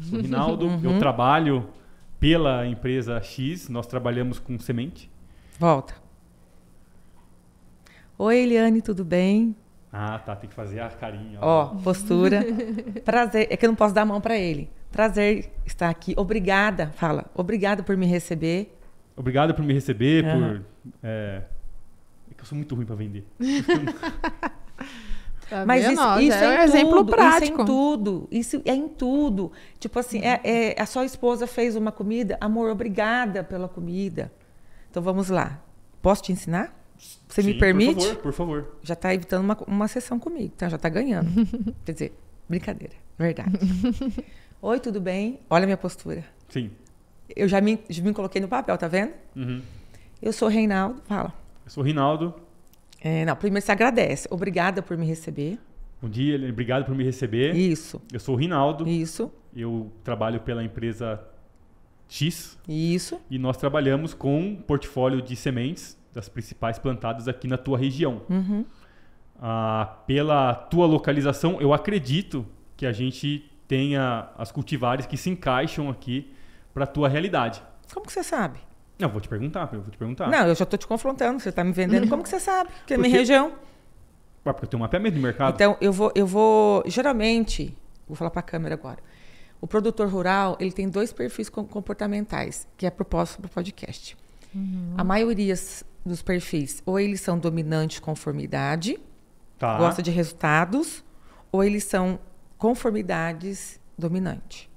sou o Rinaldo, [LAUGHS] uhum. eu trabalho pela empresa X, nós trabalhamos com semente. Volta. Oi, Eliane, tudo bem? Ah, tá, tem que fazer a carinha. Ó, ó postura. [LAUGHS] Prazer, é que eu não posso dar a mão para ele. Prazer estar aqui. Obrigada, fala. Obrigada por me receber. Obrigada por me receber, uhum. por... É... é... que eu sou muito ruim para vender. [LAUGHS] Tá Mas isso, nós, isso, é, é um tudo, exemplo prático. Isso é em tudo. Isso é em tudo. Tipo assim, é, é, a sua esposa fez uma comida, amor, obrigada pela comida. Então vamos lá. Posso te ensinar? Você Sim, me permite? Por favor, por favor. Já está evitando uma, uma sessão comigo, então já está ganhando. [LAUGHS] Quer dizer, brincadeira, verdade. [LAUGHS] Oi, tudo bem? Olha a minha postura. Sim. Eu já me, já me coloquei no papel, tá vendo? Uhum. Eu sou Reinaldo, fala. Eu sou Reinaldo. É, não, primeiro se agradece. Obrigada por me receber. Bom dia, obrigado por me receber. Isso. Eu sou o Rinaldo. Isso. Eu trabalho pela empresa X. Isso. E nós trabalhamos com um portfólio de sementes das principais plantadas aqui na tua região. Uhum. Ah, pela tua localização, eu acredito que a gente tenha as cultivares que se encaixam aqui para tua realidade. Como que você sabe? Não, vou te perguntar, eu vou te perguntar. Não, eu já estou te confrontando, você está me vendendo. Como que você sabe? Porque é minha região. Ué, porque eu tenho um mapeamento do mercado. Então, eu vou, eu vou. Geralmente, vou falar para a câmera agora. O produtor rural ele tem dois perfis comportamentais, que é proposto para o podcast. Uhum. A maioria dos perfis, ou eles são dominante conformidade, tá. gosta de resultados, ou eles são conformidades dominante.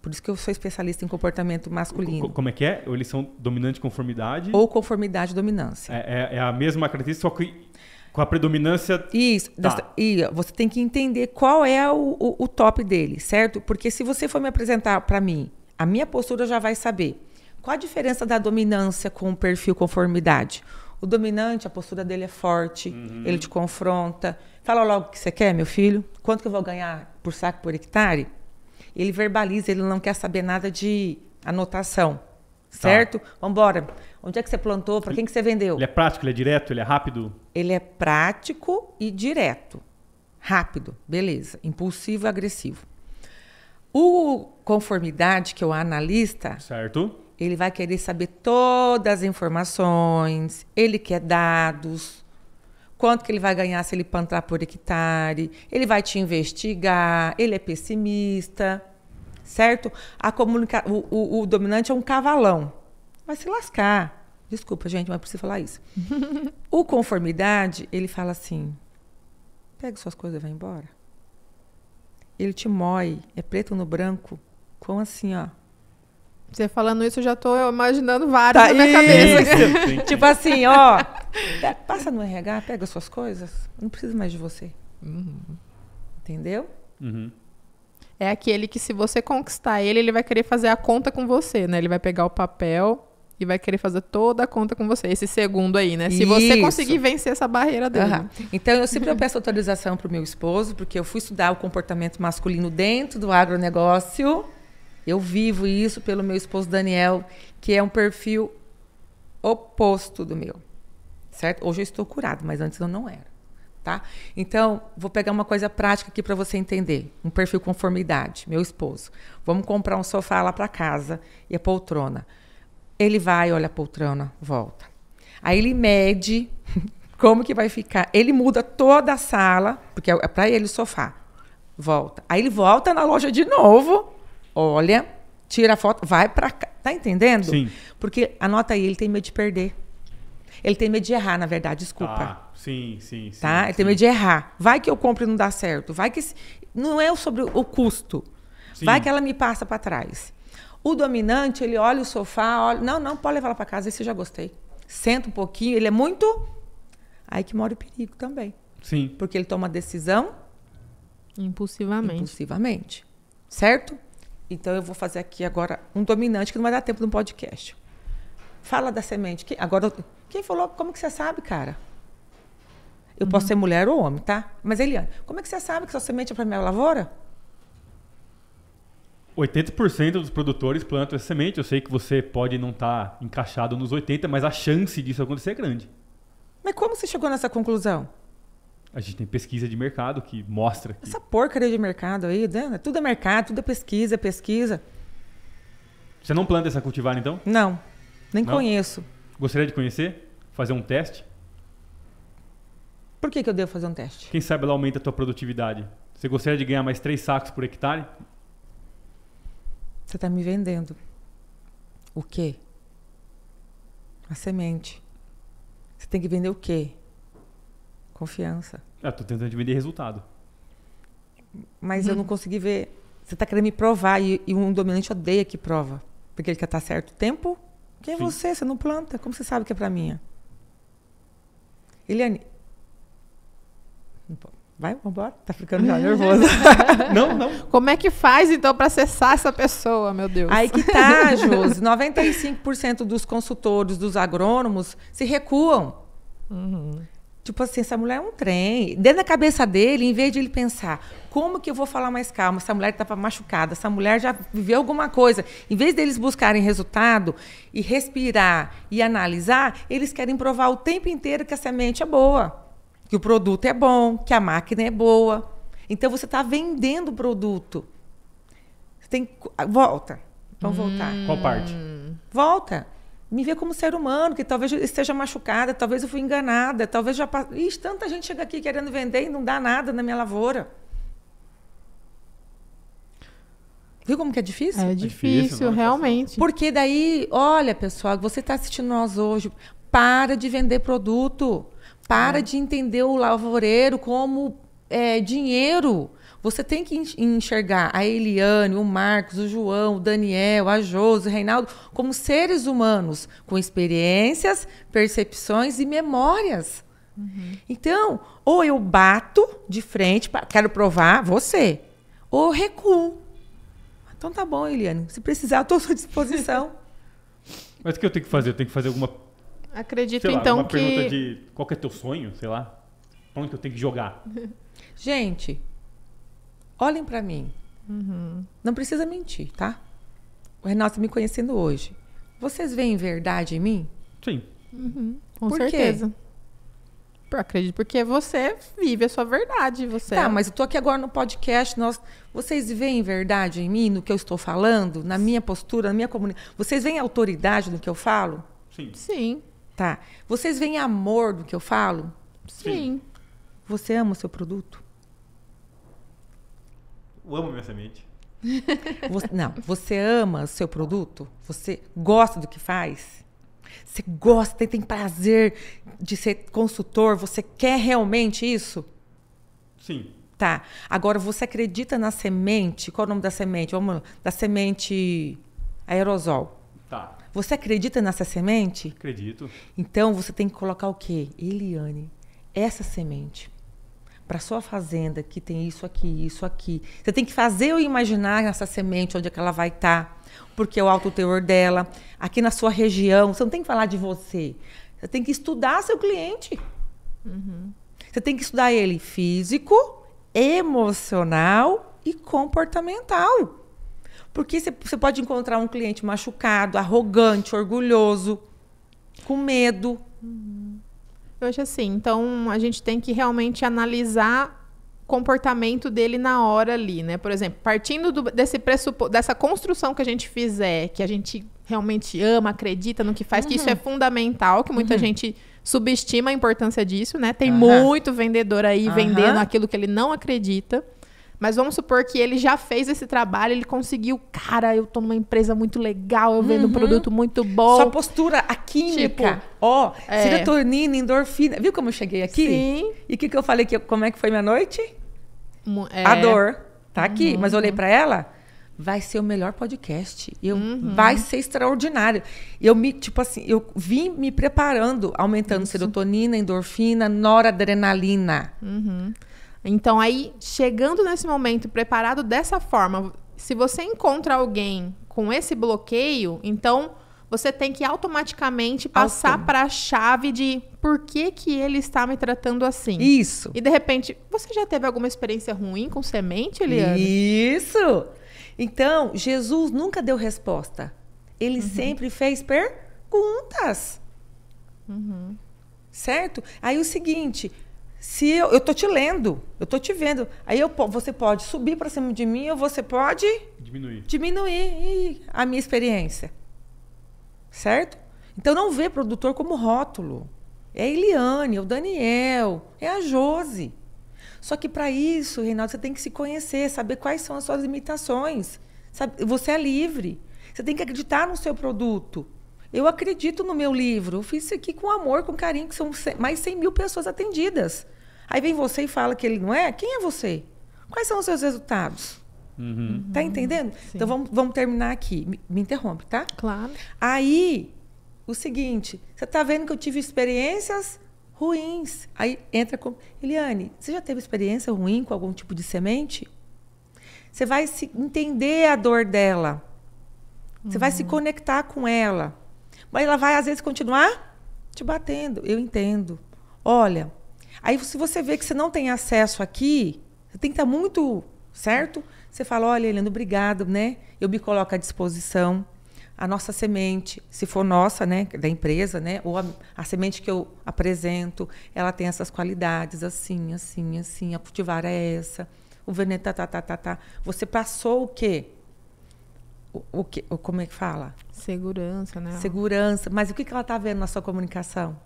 Por isso que eu sou especialista em comportamento masculino. Como é que é? Ou eles são dominante conformidade? Ou conformidade dominância. É, é, é a mesma característica, só que com a predominância. Isso. Tá. E você tem que entender qual é o, o, o top dele, certo? Porque se você for me apresentar para mim, a minha postura já vai saber. Qual a diferença da dominância com o perfil conformidade? O dominante, a postura dele é forte, uhum. ele te confronta. Fala logo o que você quer, meu filho. Quanto que eu vou ganhar por saco por hectare? Ele verbaliza, ele não quer saber nada de anotação. Tá. Certo? Tá. Vambora. Onde é que você plantou? Para quem que você vendeu? Ele é prático, ele é direto, ele é rápido? Ele é prático e direto. Rápido, beleza. Impulsivo e agressivo. O conformidade, que é o analista. Certo ele vai querer saber todas as informações, ele quer dados, quanto que ele vai ganhar se ele plantar por hectare, ele vai te investigar, ele é pessimista, certo? A comunica o, o, o dominante é um cavalão, vai se lascar. Desculpa, gente, mas preciso falar isso. [LAUGHS] o conformidade, ele fala assim: pega suas coisas e vai embora. Ele te moe. é preto no branco, com assim, ó. Você falando isso, eu já tô imaginando vários tá, na minha isso. cabeça. [LAUGHS] tipo assim, ó. Passa no RH, pega suas coisas. Não precisa mais de você. Uhum. Entendeu? Uhum. É aquele que, se você conquistar ele, ele vai querer fazer a conta com você, né? Ele vai pegar o papel e vai querer fazer toda a conta com você. Esse segundo aí, né? Se você conseguir vencer essa barreira dele. Uhum. Então, eu sempre peço autorização para o meu esposo, porque eu fui estudar o comportamento masculino dentro do agronegócio. Eu vivo isso pelo meu esposo Daniel, que é um perfil oposto do meu. Certo? Hoje eu estou curado, mas antes eu não era, tá? Então, vou pegar uma coisa prática aqui para você entender. Um perfil conformidade, meu esposo. Vamos comprar um sofá lá para casa e a poltrona. Ele vai, olha a poltrona, volta. Aí ele mede [LAUGHS] como que vai ficar. Ele muda toda a sala, porque é para ele o sofá. Volta. Aí ele volta na loja de novo olha, tira a foto, vai para cá. Tá entendendo? Sim. Porque anota aí, ele tem medo de perder. Ele tem medo de errar, na verdade, desculpa. Ah, sim, sim, tá? sim. Tá? Ele sim. tem medo de errar. Vai que eu compro e não dá certo. Vai que. Não é sobre o custo. Sim. Vai que ela me passa para trás. O dominante, ele olha o sofá, olha. Não, não, pode levar ela para casa, esse eu já gostei. Senta um pouquinho, ele é muito. Aí que mora o perigo também. Sim. Porque ele toma decisão. Impulsivamente. Impulsivamente. Certo? Então eu vou fazer aqui agora um dominante que não vai dar tempo no podcast. Fala da semente. Quem, agora, quem falou? Como que você sabe, cara? Eu uhum. posso ser mulher ou homem, tá? Mas Eliane, como é que você sabe que sua semente é para minha lavoura? 80% dos produtores plantam essa semente. Eu sei que você pode não estar tá encaixado nos 80, mas a chance disso acontecer é grande. Mas como você chegou nessa conclusão? A gente tem pesquisa de mercado que mostra. Que... Essa porcaria de mercado aí, né? É tudo é mercado, tudo é pesquisa, é pesquisa. Você não planta essa cultivar então? Não, nem não. conheço. Gostaria de conhecer? Fazer um teste? Por que, que eu devo fazer um teste? Quem sabe ela aumenta a tua produtividade. Você gostaria de ganhar mais três sacos por hectare? Você está me vendendo. O quê? A semente. Você tem que vender o quê? Confiança. Ah, tô tentando te vender resultado. Mas hum. eu não consegui ver. Você tá querendo me provar e, e, um dominante odeia que prova. Porque ele quer estar tá certo o tempo. Quem é Sim. você? Você não planta. Como você sabe que é pra minha? Eliane. Vai, vambora. Tá ficando já nervosa. [LAUGHS] não, não. Como é que faz, então, para acessar essa pessoa, meu Deus? Aí que tá, [LAUGHS] Josi. 95% dos consultores, dos agrônomos, se recuam. Uhum. Tipo assim, essa mulher é um trem. Dentro da cabeça dele, em vez de ele pensar, como que eu vou falar mais calma? Essa mulher estava tá machucada, essa mulher já viveu alguma coisa. Em vez deles buscarem resultado e respirar e analisar, eles querem provar o tempo inteiro que a semente é boa, que o produto é bom, que a máquina é boa. Então você está vendendo o produto. Você tem ah, volta. Vamos voltar. Qual parte? Volta me ver como ser humano, que talvez esteja machucada, talvez eu fui enganada, talvez já passe... Ixi, tanta gente chega aqui querendo vender e não dá nada na minha lavoura. Viu como que é difícil? É difícil, é difícil tá realmente. Porque daí, olha, pessoal, você está assistindo nós hoje, para de vender produto, para é. de entender o lavoureiro como é, dinheiro. Você tem que enxergar a Eliane, o Marcos, o João, o Daniel, a Josi, o Reinaldo, como seres humanos, com experiências, percepções e memórias. Uhum. Então, ou eu bato de frente, pra, quero provar você, ou recuo. Então tá bom, Eliane. Se precisar, eu à sua disposição. [LAUGHS] Mas o que eu tenho que fazer? Eu tenho que fazer alguma. Acredito lá, então uma que. Uma pergunta de qual que é teu sonho, sei lá. onde que eu tenho que jogar? [LAUGHS] Gente, olhem para mim. Uhum. Não precisa mentir, tá? O Renato está me conhecendo hoje. Vocês veem verdade em mim? Sim. Uhum. Com Por certeza. Quê? Eu acredito, porque você vive a sua verdade. Você tá, é mas eu tô aqui agora no podcast. Nós, vocês veem verdade em mim, no que eu estou falando, na minha postura, na minha comunidade. Vocês veem autoridade no que eu falo? Sim. Sim. Tá. Vocês veem amor no que eu falo? Sim. Sim. Você ama o seu produto? Eu amo minha semente. [LAUGHS] Você, não, você ama o seu produto? Você gosta do que faz? Você gosta e tem prazer de ser consultor? Você quer realmente isso? Sim. Tá. Agora, você acredita na semente? Qual é o nome da semente? Vamos, da semente aerosol. Tá. Você acredita nessa semente? Acredito. Então, você tem que colocar o quê? Eliane, essa semente para sua fazenda que tem isso aqui, isso aqui. Você tem que fazer ou imaginar essa semente onde é que ela vai estar, tá, porque é o alto teor dela, aqui na sua região. Você não tem que falar de você. Você tem que estudar seu cliente. Uhum. Você tem que estudar ele físico, emocional e comportamental. Porque você pode encontrar um cliente machucado, arrogante, orgulhoso, com medo. Uhum. Eu acho assim. Então, a gente tem que realmente analisar o comportamento dele na hora ali, né? Por exemplo, partindo do, desse pressupo, dessa construção que a gente fizer, que a gente realmente ama, acredita no que faz, uhum. que isso é uhum. fundamental, que muita uhum. gente subestima a importância disso, né? Tem uhum. muito vendedor aí vendendo aquilo que ele não acredita. Mas vamos supor que ele já fez esse trabalho, ele conseguiu, cara, eu tô numa empresa muito legal, eu vendo uhum. um produto muito bom. Sua postura, a tipo, química, ó, tipo, oh, é. serotonina, endorfina. Viu como eu cheguei aqui? Sim. E o que, que eu falei que como é que foi minha noite? É. A dor. Tá aqui, uhum. mas eu olhei para ela, vai ser o melhor podcast. Eu, uhum. Vai ser extraordinário. Eu me, tipo assim, eu vim me preparando, aumentando Isso. serotonina, endorfina, noradrenalina. Uhum. Então, aí, chegando nesse momento, preparado dessa forma, se você encontra alguém com esse bloqueio, então você tem que automaticamente passar para a chave de por que, que ele está me tratando assim. Isso. E de repente, você já teve alguma experiência ruim com semente, Eliane? Isso. Então, Jesus nunca deu resposta. Ele uhum. sempre fez perguntas. Uhum. Certo? Aí o seguinte, se eu, eu tô te lendo, eu tô te vendo. Aí eu, você pode subir para cima de mim ou você pode diminuir. Diminuir a minha experiência. Certo? Então não vê produtor como rótulo. É a Eliane, é o Daniel, é a Jose. Só que para isso, Reinaldo, você tem que se conhecer, saber quais são as suas limitações. Você é livre. Você tem que acreditar no seu produto. Eu acredito no meu livro. Eu fiz isso aqui com amor, com carinho, que são mais 100 mil pessoas atendidas. Aí vem você e fala que ele não é. Quem é você? Quais são os seus resultados? Uhum. Tá uhum. entendendo? Sim. Então vamos, vamos terminar aqui. Me, me interrompe, tá? Claro. Aí, o seguinte: você tá vendo que eu tive experiências ruins. Aí entra com. Eliane, você já teve experiência ruim com algum tipo de semente? Você vai se entender a dor dela. Você uhum. vai se uhum. conectar com ela. Mas ela vai, às vezes, continuar te batendo. Eu entendo. Olha, aí se você vê que você não tem acesso aqui, você tem que estar muito certo. Você fala, olha, Helena, obrigado, né? Eu me coloco à disposição. A nossa semente, se for nossa, né, da empresa, né, ou a, a semente que eu apresento, ela tem essas qualidades, assim, assim, assim. A cultivar é essa. O veneno, tá, tá, tá, tá, tá. Você passou o quê? o, o que, o, como é que fala? Segurança, né? Segurança. Mas o que, que ela está vendo na sua comunicação?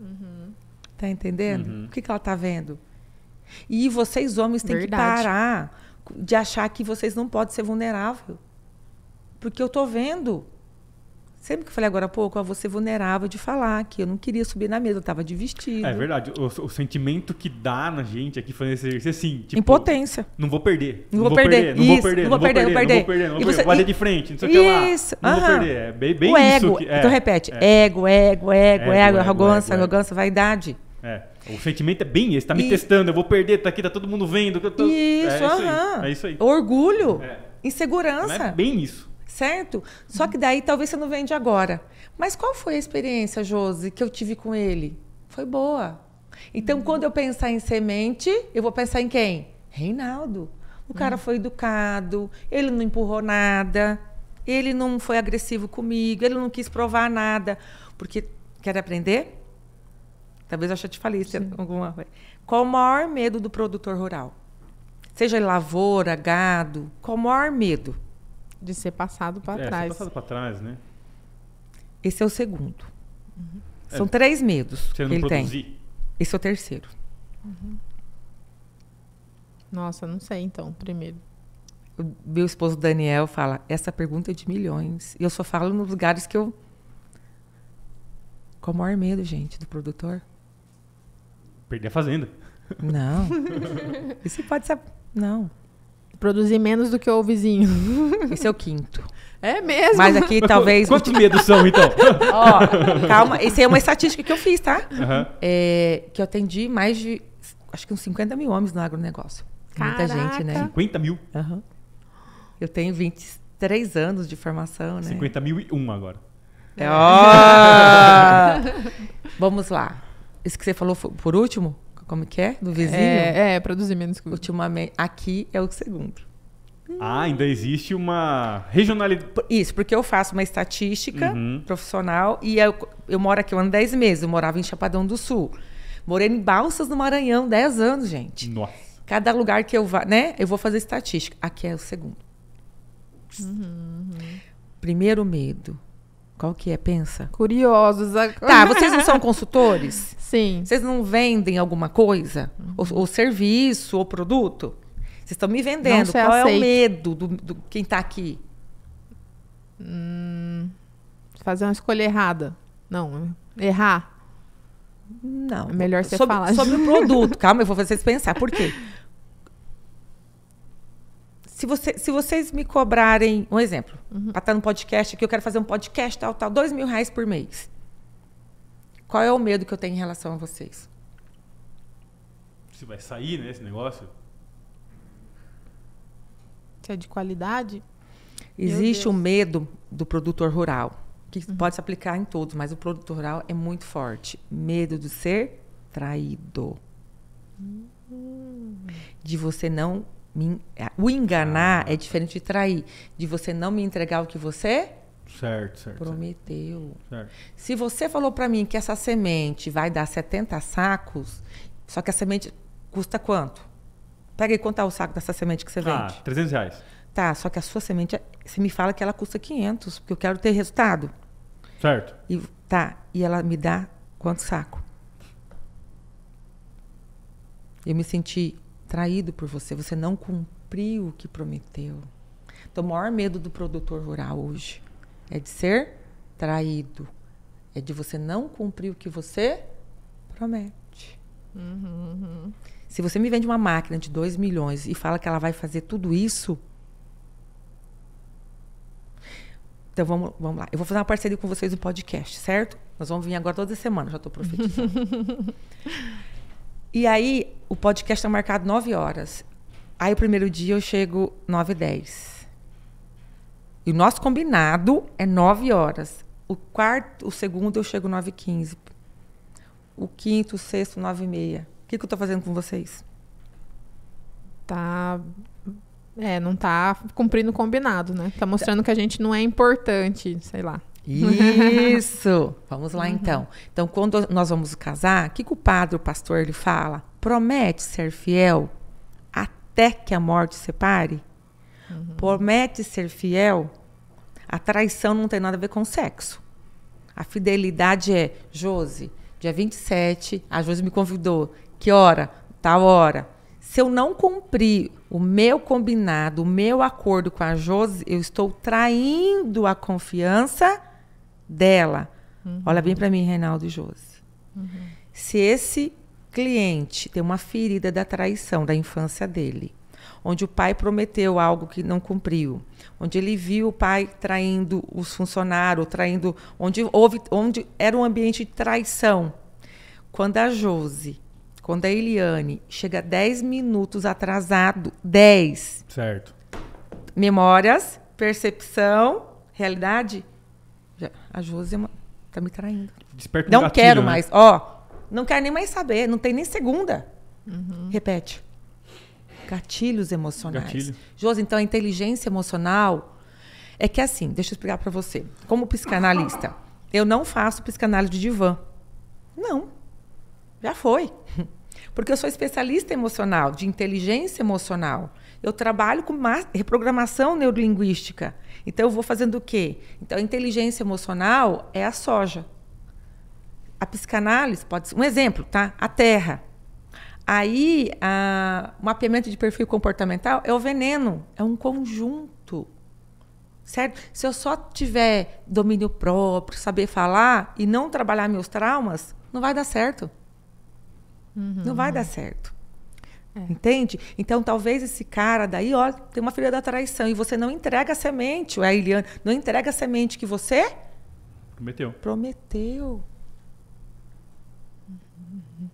Uhum. Tá entendendo? Uhum. O que, que ela está vendo? E vocês, homens, têm Verdade. que parar de achar que vocês não podem ser vulnerável. Porque eu tô vendo. Sempre que eu falei agora há pouco, você vulnerável de falar que eu não queria subir na mesa, eu estava de vestido. É verdade. O, o, sentimento que dá na gente aqui fazendo esse exercício, assim, tipo, Impotência. Não vou perder. Não vou perder. Não vou perder. Não vou perder. Não vou perder. Não vou perder. Bater de frente, não sei o que lá. Isso. Não vou perder. É bem, bem o isso. Ego. Que, é, então repete. É. Ego, ego, ego, ego, arrogância, é. arrogância, vaidade. É. O sentimento é bem esse. Tá me testando, eu vou perder, tá aqui, tá todo mundo vendo. Isso, é, é, é, isso aí. Orgulho. Insegurança. é bem isso certo? Só que daí talvez você não vende agora. Mas qual foi a experiência, Josi, que eu tive com ele? Foi boa. Então, uhum. quando eu pensar em semente, eu vou pensar em quem? Reinaldo. O cara uhum. foi educado, ele não empurrou nada, ele não foi agressivo comigo, ele não quis provar nada. Porque, quer aprender? Talvez eu já te falei isso alguma coisa. Qual o maior medo do produtor rural? Seja lavoura, gado, qual o maior medo? De ser passado para é, trás. Ser passado para trás, né? Esse é o segundo. Uhum. São é, três medos que ele produzir. tem. Esse é o terceiro. Uhum. Nossa, não sei então, primeiro. O meu esposo Daniel fala: essa pergunta é de milhões. E eu só falo nos lugares que eu. Qual o maior medo, gente, do produtor? Perder a fazenda. Não. [LAUGHS] Isso pode ser. Não. Produzi menos do que o vizinho. [LAUGHS] Esse é o quinto. É mesmo. Mas aqui Mas talvez. Quantos medos são, então? [LAUGHS] Ó, calma. [LAUGHS] Isso é uma estatística que eu fiz, tá? Uhum. É, que eu atendi mais de. Acho que uns 50 mil homens no agronegócio. Caraca. Muita gente, né? 50 mil? Uhum. Eu tenho 23 anos de formação, né? 50 mil e um agora. É, ó! Vamos lá. Isso que você falou por último? Como que é? Do é, vizinho? É, é produzir menos que Ultimamente, aqui é o segundo. Ah, ainda existe uma regionalidade. Isso, porque eu faço uma estatística uhum. profissional e eu, eu moro aqui, há ando 10 meses, eu morava em Chapadão do Sul. Morei em Balsas, no Maranhão, 10 anos, gente. Nossa. Cada lugar que eu vá, né? Eu vou fazer estatística. Aqui é o segundo. uhum. uhum. Primeiro medo, qual que é? Pensa. Curiosos. Tá, vocês não são consultores? [LAUGHS] Sim. Vocês não vendem alguma coisa? Uhum. Ou, ou, serviço, ou produto? Vocês estão me vendendo. Qual é o medo do, do quem está aqui? Hum, fazer uma escolha errada. Não, errar. Não. É melhor você sobre, falar. Sobre o produto. [LAUGHS] Calma, eu vou fazer vocês pensar. Por quê? Se, você, se vocês me cobrarem, um exemplo, uhum. para estar tá no podcast aqui, eu quero fazer um podcast, tal, tal, dois mil reais por mês. Qual é o medo que eu tenho em relação a vocês? Você vai sair, né, negócio? Se é de qualidade? Existe o um medo do produtor rural, que uhum. pode se aplicar em todos, mas o produtor rural é muito forte. Medo de ser traído. Uhum. De você não me, é, o enganar ah. é diferente de trair, de você não me entregar o que você certo, certo, prometeu. Certo. Se você falou para mim que essa semente vai dar 70 sacos, só que a semente custa quanto? Pega e conta tá o saco dessa semente que você ah, vende. Ah, 300 reais. Tá, só que a sua semente, você me fala que ela custa 500, porque eu quero ter resultado. Certo. E, tá, e ela me dá quanto saco? Eu me senti traído por você, você não cumpriu o que prometeu. Então, o maior medo do produtor rural hoje é de ser traído, é de você não cumprir o que você promete. Uhum, uhum. Se você me vende uma máquina de 2 milhões e fala que ela vai fazer tudo isso. Então vamos, vamos lá. Eu vou fazer uma parceria com vocês no podcast, certo? Nós vamos vir agora toda semana, já estou profetizando. [LAUGHS] E aí, o podcast é marcado 9 horas. Aí, o primeiro dia, eu chego 9 e 10. E o nosso combinado é 9 horas. O quarto, o segundo, eu chego 9 e 15. O quinto, o sexto, 9 e meia. O que, que eu estou fazendo com vocês? Tá é, não tá cumprindo o combinado, né? Tá mostrando que a gente não é importante, sei lá. Isso! [LAUGHS] vamos lá uhum. então. Então, quando nós vamos casar, o que, que o padre, o pastor, ele fala? Promete ser fiel até que a morte separe? Uhum. Promete ser fiel? A traição não tem nada a ver com sexo. A fidelidade é, Josi, dia 27, a Josi me convidou. Que hora? Tal hora. Se eu não cumprir o meu combinado, o meu acordo com a Josi, eu estou traindo a confiança dela. Uhum. Olha bem para mim, Reinaldo e Josi. Uhum. Se esse cliente tem uma ferida da traição da infância dele, onde o pai prometeu algo que não cumpriu, onde ele viu o pai traindo os funcionários, traindo onde houve, onde era um ambiente de traição. Quando a Josi, quando a Eliane chega 10 minutos atrasado, 10. Certo. Memórias, percepção, realidade, já, a Josi está é tá me traindo. Desperta um não gatilho, quero né? mais. Ó, não quero nem mais saber. Não tem nem segunda. Uhum. Repete. Gatilhos emocionais. Gatilho. Josi, então a inteligência emocional é que é assim, deixa eu explicar para você. Como psicanalista, eu não faço psicanálise de divã. Não. Já foi. [LAUGHS] Porque eu sou especialista emocional, de inteligência emocional. Eu trabalho com reprogramação neurolinguística. Então eu vou fazendo o quê? Então a inteligência emocional é a soja. A psicanálise pode ser um exemplo, tá? A terra. Aí o mapeamento de perfil comportamental é o veneno, é um conjunto. Certo? Se eu só tiver domínio próprio, saber falar e não trabalhar meus traumas, não vai dar certo. Uhum. Não vai dar certo. É. Entende? Então, talvez esse cara daí, ó, tem uma filha da traição e você não entrega a semente, o a Eliane, não entrega a semente que você prometeu. Prometeu.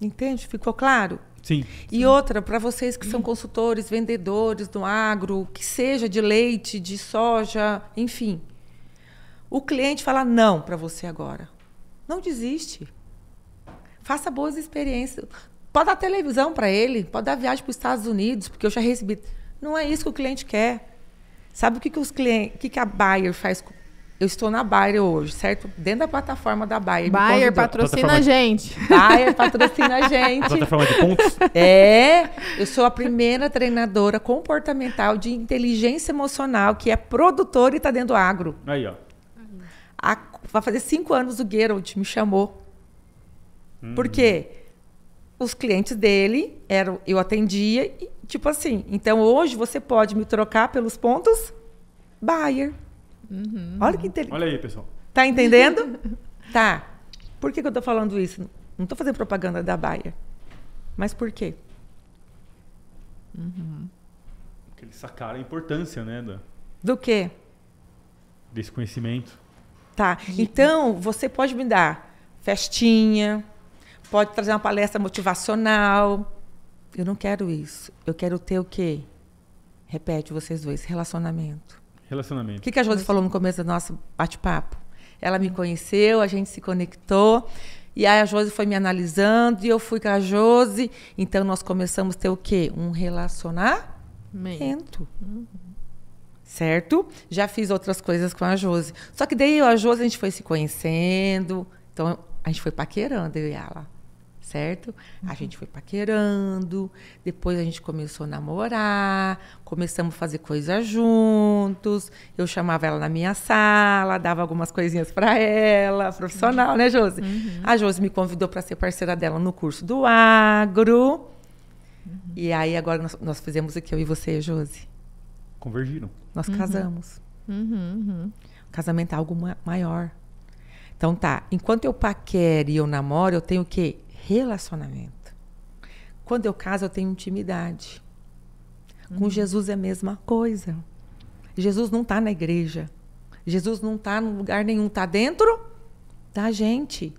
Entende? Ficou claro? Sim. E sim. outra, para vocês que são hum. consultores, vendedores do agro, que seja de leite, de soja, enfim. O cliente fala não para você agora. Não desiste. Faça boas experiências. Pode dar televisão para ele, pode dar viagem para os Estados Unidos, porque eu já recebi. Não é isso que o cliente quer. Sabe o que, que os clientes, que, que a Bayer faz? Eu estou na Bayer hoje, certo? Dentro da plataforma da Bayer. Bayer patrocina a gente. Bayer patrocina a [LAUGHS] gente. Plataforma de pontos? É. Eu sou a primeira treinadora comportamental de inteligência emocional que é produtora e está dentro do agro. Aí, ó. Há, vai fazer cinco anos o Geralt me chamou. Hum. Por quê? os clientes dele eram eu atendia e, tipo assim então hoje você pode me trocar pelos pontos Bayer uhum. olha que inteligente olha aí pessoal tá entendendo [LAUGHS] tá por que, que eu tô falando isso não tô fazendo propaganda da Bayer mas por quê uhum. porque eles sacaram a importância né da... do quê desse conhecimento tá então você pode me dar festinha pode trazer uma palestra motivacional. Eu não quero isso. Eu quero ter o quê? Repete vocês dois, relacionamento. Relacionamento. O que, que a Josi falou no começo do nosso bate-papo? Ela me conheceu, a gente se conectou. E aí a Josi foi me analisando e eu fui com a Josi. Então nós começamos a ter o quê? Um relacionamento. Uhum. Certo? Já fiz outras coisas com a Josi. Só que daí eu, a Josi a gente foi se conhecendo. Então a gente foi paquerando, eu e ela certo? Uhum. A gente foi paquerando, depois a gente começou a namorar, começamos a fazer coisas juntos. Eu chamava ela na minha sala, dava algumas coisinhas para ela, profissional, né, Josi? Uhum. A Josi me convidou para ser parceira dela no curso do agro. Uhum. E aí agora nós, nós, fizemos aqui eu e você, Josi. Convergiram. Nós uhum. casamos. Uhum, uhum. Casamento é algo ma maior. Então tá, enquanto eu paquero e eu namoro, eu tenho o quê? relacionamento. Quando eu caso, eu tenho intimidade. Com uhum. Jesus é a mesma coisa. Jesus não está na igreja. Jesus não está em lugar nenhum. Está dentro da gente.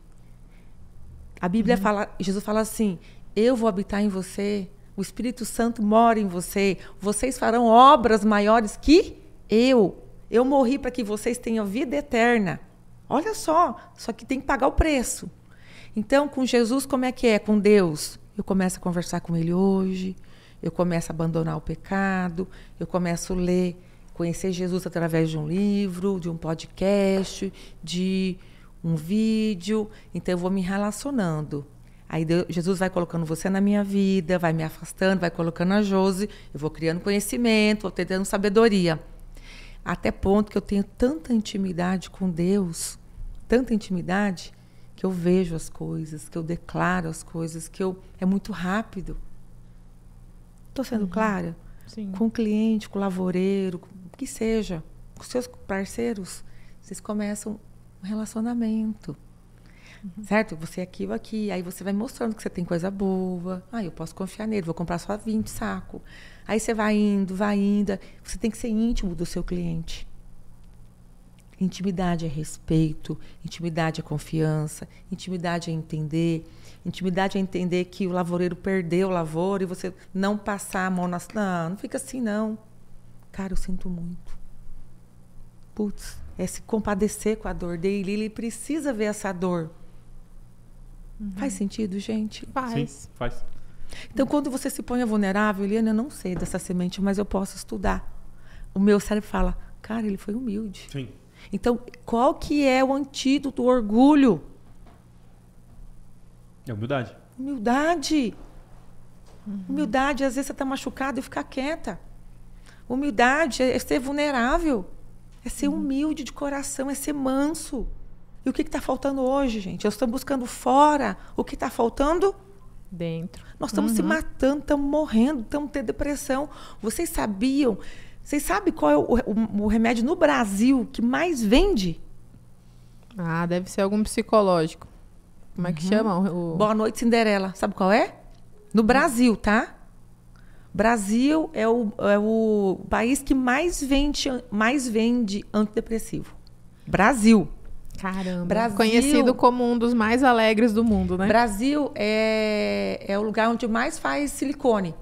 A Bíblia uhum. fala, Jesus fala assim: Eu vou habitar em você. O Espírito Santo mora em você. Vocês farão obras maiores que eu. Eu morri para que vocês tenham vida eterna. Olha só, só que tem que pagar o preço. Então, com Jesus, como é que é? Com Deus? Eu começo a conversar com Ele hoje, eu começo a abandonar o pecado, eu começo a ler, conhecer Jesus através de um livro, de um podcast, de um vídeo. Então, eu vou me relacionando. Aí Deus, Jesus vai colocando você na minha vida, vai me afastando, vai colocando a Jose, eu vou criando conhecimento, vou tendo sabedoria. Até ponto que eu tenho tanta intimidade com Deus, tanta intimidade, que eu vejo as coisas, que eu declaro as coisas, que eu é muito rápido. Estou sendo uhum. clara? Sim. Com o cliente, com o lavoureiro, com, que seja, com seus parceiros, vocês começam um relacionamento. Uhum. Certo? Você é aqui, eu aqui. Aí você vai mostrando que você tem coisa boa. Ah, eu posso confiar nele, vou comprar só 20 saco. Aí você vai indo, vai indo. Você tem que ser íntimo do seu cliente. Intimidade é respeito, intimidade é confiança, intimidade é entender, intimidade é entender que o lavoureiro perdeu o lavouro e você não passar a mão nas. Não, não fica assim, não. Cara, eu sinto muito. Putz, é se compadecer com a dor dele. Ele precisa ver essa dor. Uhum. Faz sentido, gente? Faz. Sim, faz. Então, quando você se põe vulnerável, Eliana, eu não sei dessa semente, mas eu posso estudar. O meu cérebro fala, cara, ele foi humilde. Sim. Então, qual que é o antídoto do orgulho? É humildade. Humildade. Uhum. Humildade, às vezes você está machucado e ficar quieta. Humildade é ser vulnerável, é ser uhum. humilde de coração, é ser manso. E o que está faltando hoje, gente? Nós estamos buscando fora. O que está faltando? Dentro. Nós estamos uhum. se matando, estamos morrendo, estamos tendo depressão. Vocês sabiam vocês sabem qual é o, o, o, remédio no Brasil que mais vende? Ah, deve ser algum psicológico. Como é que uhum. chama? O... Boa Noite Cinderela. Sabe qual é? No Brasil, tá? Brasil é o, é o país que mais vende, mais vende antidepressivo. Brasil. Caramba. Brasil, Conhecido como um dos mais alegres do mundo, né? Brasil é, é o lugar onde mais faz silicone,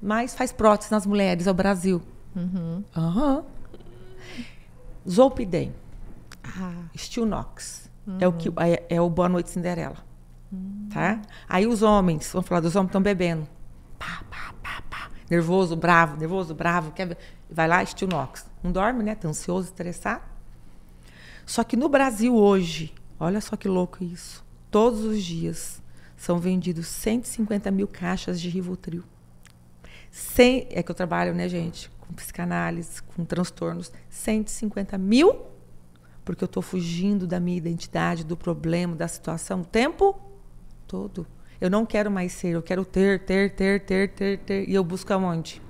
mais faz prótese nas mulheres, é o Brasil. Uhum. Uhum. Zolpidem. Ah. Uhum. É o que uhum. é, é, o Boa Noite Cinderela. Uhum. Tá? Aí os homens, vamos falar dos homens estão bebendo. Pá, pá, pá, pá. Nervoso, bravo, nervoso, bravo, quer vai lá Knox. Não dorme, né? Tá ansioso, estressado. Só que no Brasil hoje, olha só que louco isso. Todos os dias são vendidos 150 mil caixas de Rivotril. 100, é que eu trabalho, né, gente, com psicanálise, com transtornos, 150 mil, porque eu estou fugindo da minha identidade, do problema, da situação, o tempo todo. Eu não quero mais ser, eu quero ter, ter, ter, ter, ter, ter. E eu busco aonde?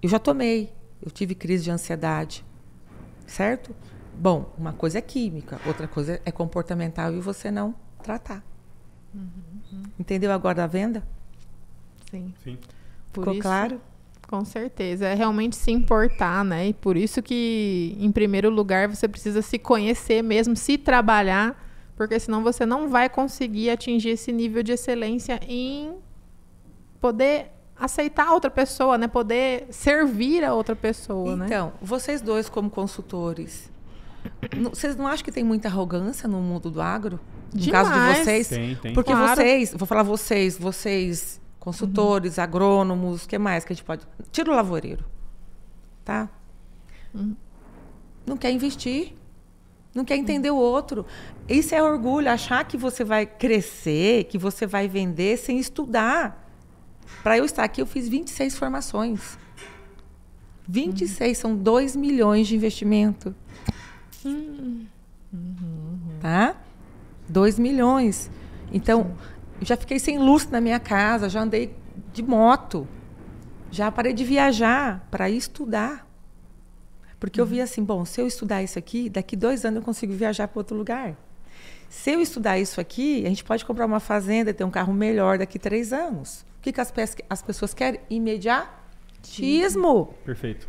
Eu já tomei, eu tive crise de ansiedade, certo? Bom, uma coisa é química, outra coisa é comportamental e você não tratar. Uhum, uhum. Entendeu agora a venda? Sim. Sim. Ficou isso, claro? Com certeza, é realmente se importar, né? E por isso que, em primeiro lugar, você precisa se conhecer mesmo, se trabalhar, porque senão você não vai conseguir atingir esse nível de excelência em poder aceitar a outra pessoa, né? Poder servir a outra pessoa, então, né? Então, vocês dois como consultores, vocês não acham que tem muita arrogância no mundo do agro? No Demais. caso de vocês? Tem, tem. Porque claro. vocês, vou falar vocês, vocês Consultores, uhum. agrônomos, o que mais que a gente pode. Tira o lavoureiro. Tá? Uhum. Não quer investir. Não quer entender o outro. Isso é orgulho, achar que você vai crescer, que você vai vender sem estudar. Para eu estar aqui, eu fiz 26 formações. 26 uhum. são 2 milhões de investimento. Uhum. Tá? 2 milhões. Então, Sim já fiquei sem luz na minha casa, já andei de moto, já parei de viajar para estudar. Porque eu via uhum. assim, bom, se eu estudar isso aqui, daqui dois anos eu consigo viajar para outro lugar. Se eu estudar isso aqui, a gente pode comprar uma fazenda e ter um carro melhor daqui três anos. O que, que as, as pessoas querem? Imediatismo. Uhum. Perfeito.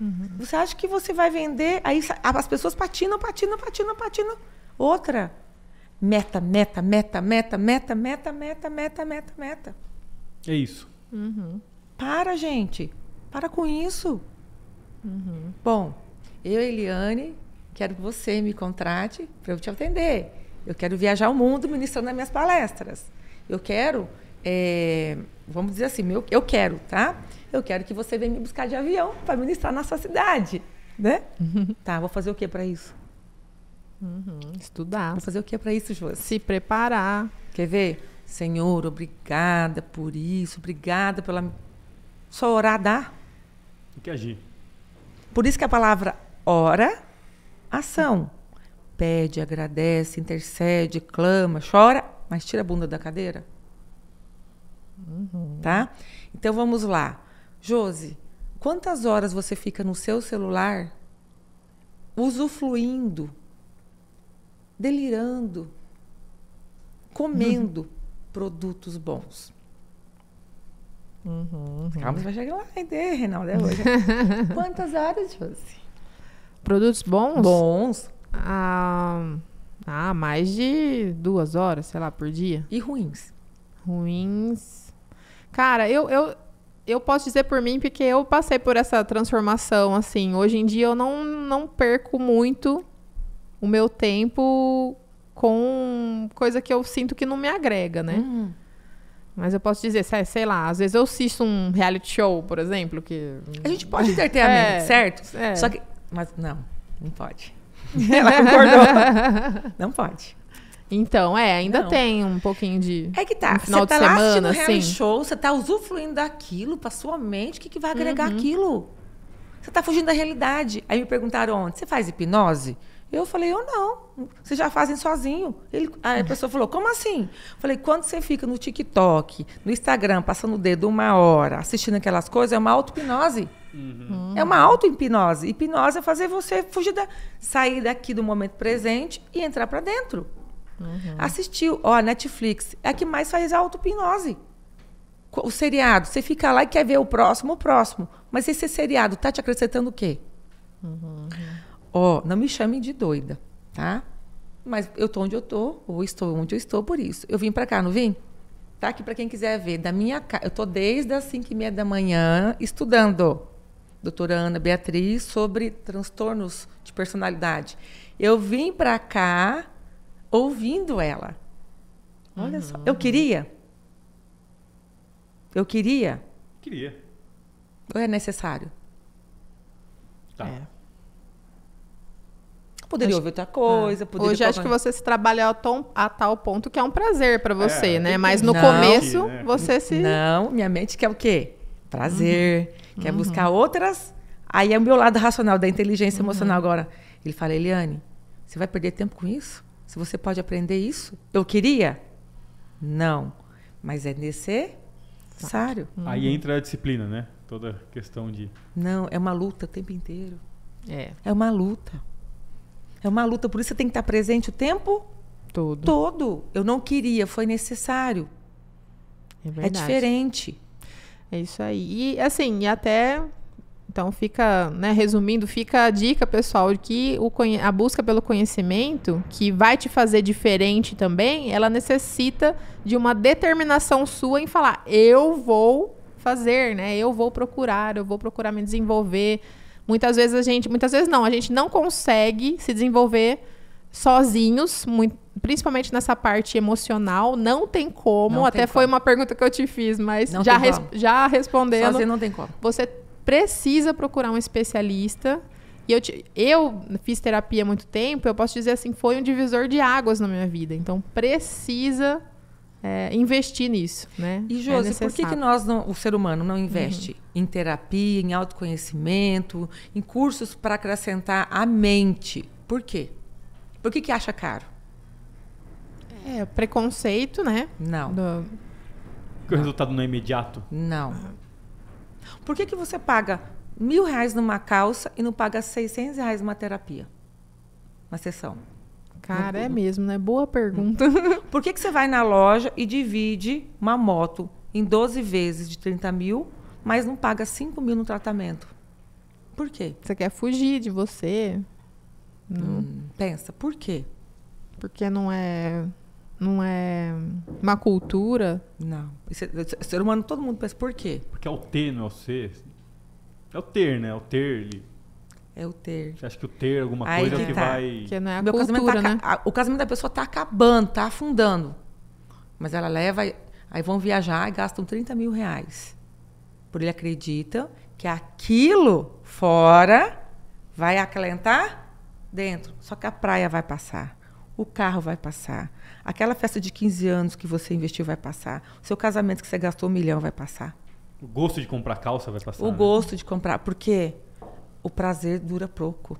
Uhum. Você acha que você vai vender, aí as pessoas patinam, patinam, patinam, patinam. Outra, meta, meta, meta, meta, meta, meta, meta, meta, meta, meta. É isso. Uhum. Para, gente. Para com isso. Uhum. Bom, eu, Eliane, quero que você me contrate para eu te atender. Eu quero viajar o mundo ministrando as minhas palestras. Eu quero, é, vamos dizer assim, meu, eu quero, tá? Eu quero que você venha me buscar de avião para ministrar na sua cidade, né? Uhum. [LAUGHS] Tá, vou fazer o que para isso? Uhum, estudar. Vou fazer o que é para isso, Jô? Se preparar. Quer ver? Senhor, obrigada por isso, obrigada pela. Só orar dá. Tem que é agir. Por isso que a palavra ora, ação. Pede, agradece, intercede, clama, chora, mas tira a bunda da cadeira. Uhum. Tá? Então vamos lá. Josi, quantas horas você fica no seu celular usufruindo delirando, comendo uhum. produtos bons. Uhum, uhum. Calma, você vai chegar lá, entender, Reinaldo, é hoje. [LAUGHS] Quantas áreas, Josi? Produtos bons? Bons. Ah, ah, mais de duas horas, sei lá, por dia. E ruins? Ruins. Cara, eu, eu, eu posso dizer por mim, porque eu passei por essa transformação, assim. Hoje em dia eu não, não perco muito o meu tempo com coisa que eu sinto que não me agrega, né? Uhum. Mas eu posso dizer, sei lá, às vezes eu assisto um reality show, por exemplo, que. A gente pode [LAUGHS] entreter a mente, é, certo? É. Só que. Mas não, não pode. [LAUGHS] Ela concordou. não pode. Então, é, ainda não. tem um pouquinho de. É que tá. Um final você tá de lá semana, assistindo assim. show, você tá usufruindo daquilo pra sua mente, o que, que vai agregar uhum. aquilo? Você tá fugindo da realidade. Aí me perguntaram ontem, você faz hipnose? Eu falei, eu não. Vocês já fazem sozinho. Ele, a pessoa falou, como assim? Falei, quando você fica no TikTok, no Instagram, passando o dedo uma hora, assistindo aquelas coisas, é uma auto-hipnose. Uhum. É uma auto-hipnose. Hipnose é fazer você fugir da, sair daqui do momento presente e entrar para dentro. Uhum. Assistiu, ó, Netflix. É a que mais faz auto-hipnose. O seriado, você fica lá e quer ver o próximo, o próximo. Mas esse seriado tá te acrescentando o quê? Uhum. Ó, oh, não me chamem de doida, tá? Mas eu tô onde eu tô, ou estou onde eu estou por isso. Eu vim para cá, não vim? Tá aqui para quem quiser ver. Da minha casa, eu tô desde as 5 e meia da manhã estudando. Doutora Ana Beatriz sobre transtornos de personalidade. Eu vim para cá ouvindo ela. Olha uhum. só, eu uhum. queria. Eu queria. Queria. Ou é necessário? Tá. É. Poderia acho... ouvir outra coisa, é. Hoje acho que você se trabalha a, tom, a tal ponto que é um prazer para você, é, né? Mas no não, começo, né? você se... Não, minha mente quer o quê? Prazer, uhum. quer uhum. buscar outras... Aí é o meu lado racional da inteligência uhum. emocional agora. Ele fala, Eliane, você vai perder tempo com isso? Se você pode aprender isso? Eu queria? Não. Mas é necessário. Aí uhum. entra a disciplina, né? Toda questão de... Não, é uma luta o tempo inteiro. É. É uma luta. É uma luta, por isso você tem que estar presente o tempo todo. Todo. Eu não queria, foi necessário. É, é verdade. é diferente. É isso aí. E assim, e até então fica, né, resumindo, fica a dica, pessoal, de que o, a busca pelo conhecimento, que vai te fazer diferente também, ela necessita de uma determinação sua em falar, eu vou fazer, né? Eu vou procurar, eu vou procurar me desenvolver, Muitas vezes a gente, muitas vezes não, a gente não consegue se desenvolver sozinhos, muito, principalmente nessa parte emocional, não tem como. Não até tem foi como. uma pergunta que eu te fiz, mas não já, res, já respondendo. Sozinho não tem como. Você precisa procurar um especialista. E eu, te, eu fiz terapia há muito tempo, eu posso dizer assim, foi um divisor de águas na minha vida. Então precisa é, investir nisso, né? E é Josi, é por que, que nós não, o ser humano não investe uhum. em terapia, em autoconhecimento, em cursos para acrescentar a mente? Por quê? Por que, que acha caro? É, preconceito, né? Não. Do... Que o resultado não é imediato? Não. Por que, que você paga mil reais numa calça e não paga 600 reais numa terapia? Uma sessão. Cara, é mesmo, né? Boa pergunta. Hum. [LAUGHS] Por que, que você vai na loja e divide uma moto em 12 vezes de 30 mil, mas não paga 5 mil no tratamento? Por quê? Você quer fugir de você? Não. Hum, pensa, por quê? Porque não é. Não é uma cultura. Não. ser humano, todo mundo pensa, por quê? Porque é o T, não é o C. É o ter, né? É o ter. Ele é o ter. Você acha que o ter é alguma Aí coisa que, que tá. vai. Que não é a Meu cultura, casamento tá, né? o casamento da pessoa está acabando, está afundando. Mas ela leva. Aí vão viajar e gastam 30 mil reais. Porque ele acredita que aquilo fora vai acalentar dentro. Só que a praia vai passar. O carro vai passar. Aquela festa de 15 anos que você investiu vai passar. O seu casamento que você gastou um milhão vai passar. O gosto de comprar calça vai passar. O né? gosto de comprar. Por quê? Porque o prazer dura pouco.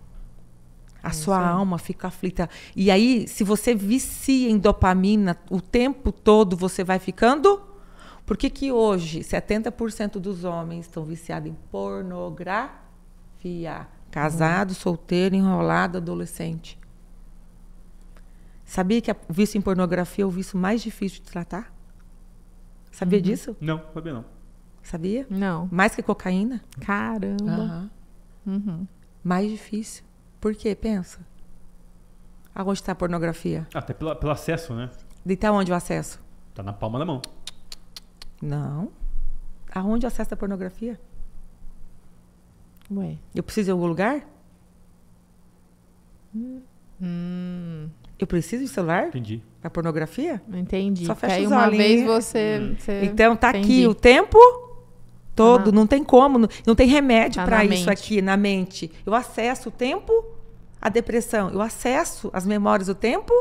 A é sua alma fica aflita. E aí, se você vicia em dopamina o tempo todo, você vai ficando. Por que, que hoje 70% dos homens estão viciados em pornografia? Casado, uhum. solteiro, enrolado, adolescente. Sabia que o vício em pornografia é o vício mais difícil de tratar? Sabia uhum. disso? Não, sabia não. Sabia? Não. Mais que cocaína? Caramba. Uhum. Uhum. Mais difícil. Por quê? Pensa. Aonde está a pornografia? Até pelo, pelo acesso, né? De tá onde o acesso? Tá na palma da mão. Não. Aonde o acesso da pornografia? Ué. Eu preciso de algum lugar? Hum. Eu preciso de celular? Entendi. a pornografia? Entendi. Só fecha os uma olhinhos. vez você, hum. você... Então tá Entendi. aqui o tempo Todo, ah, não tem como, não tem remédio tá para isso mente. aqui na mente. Eu acesso o tempo a depressão, eu acesso as memórias o tempo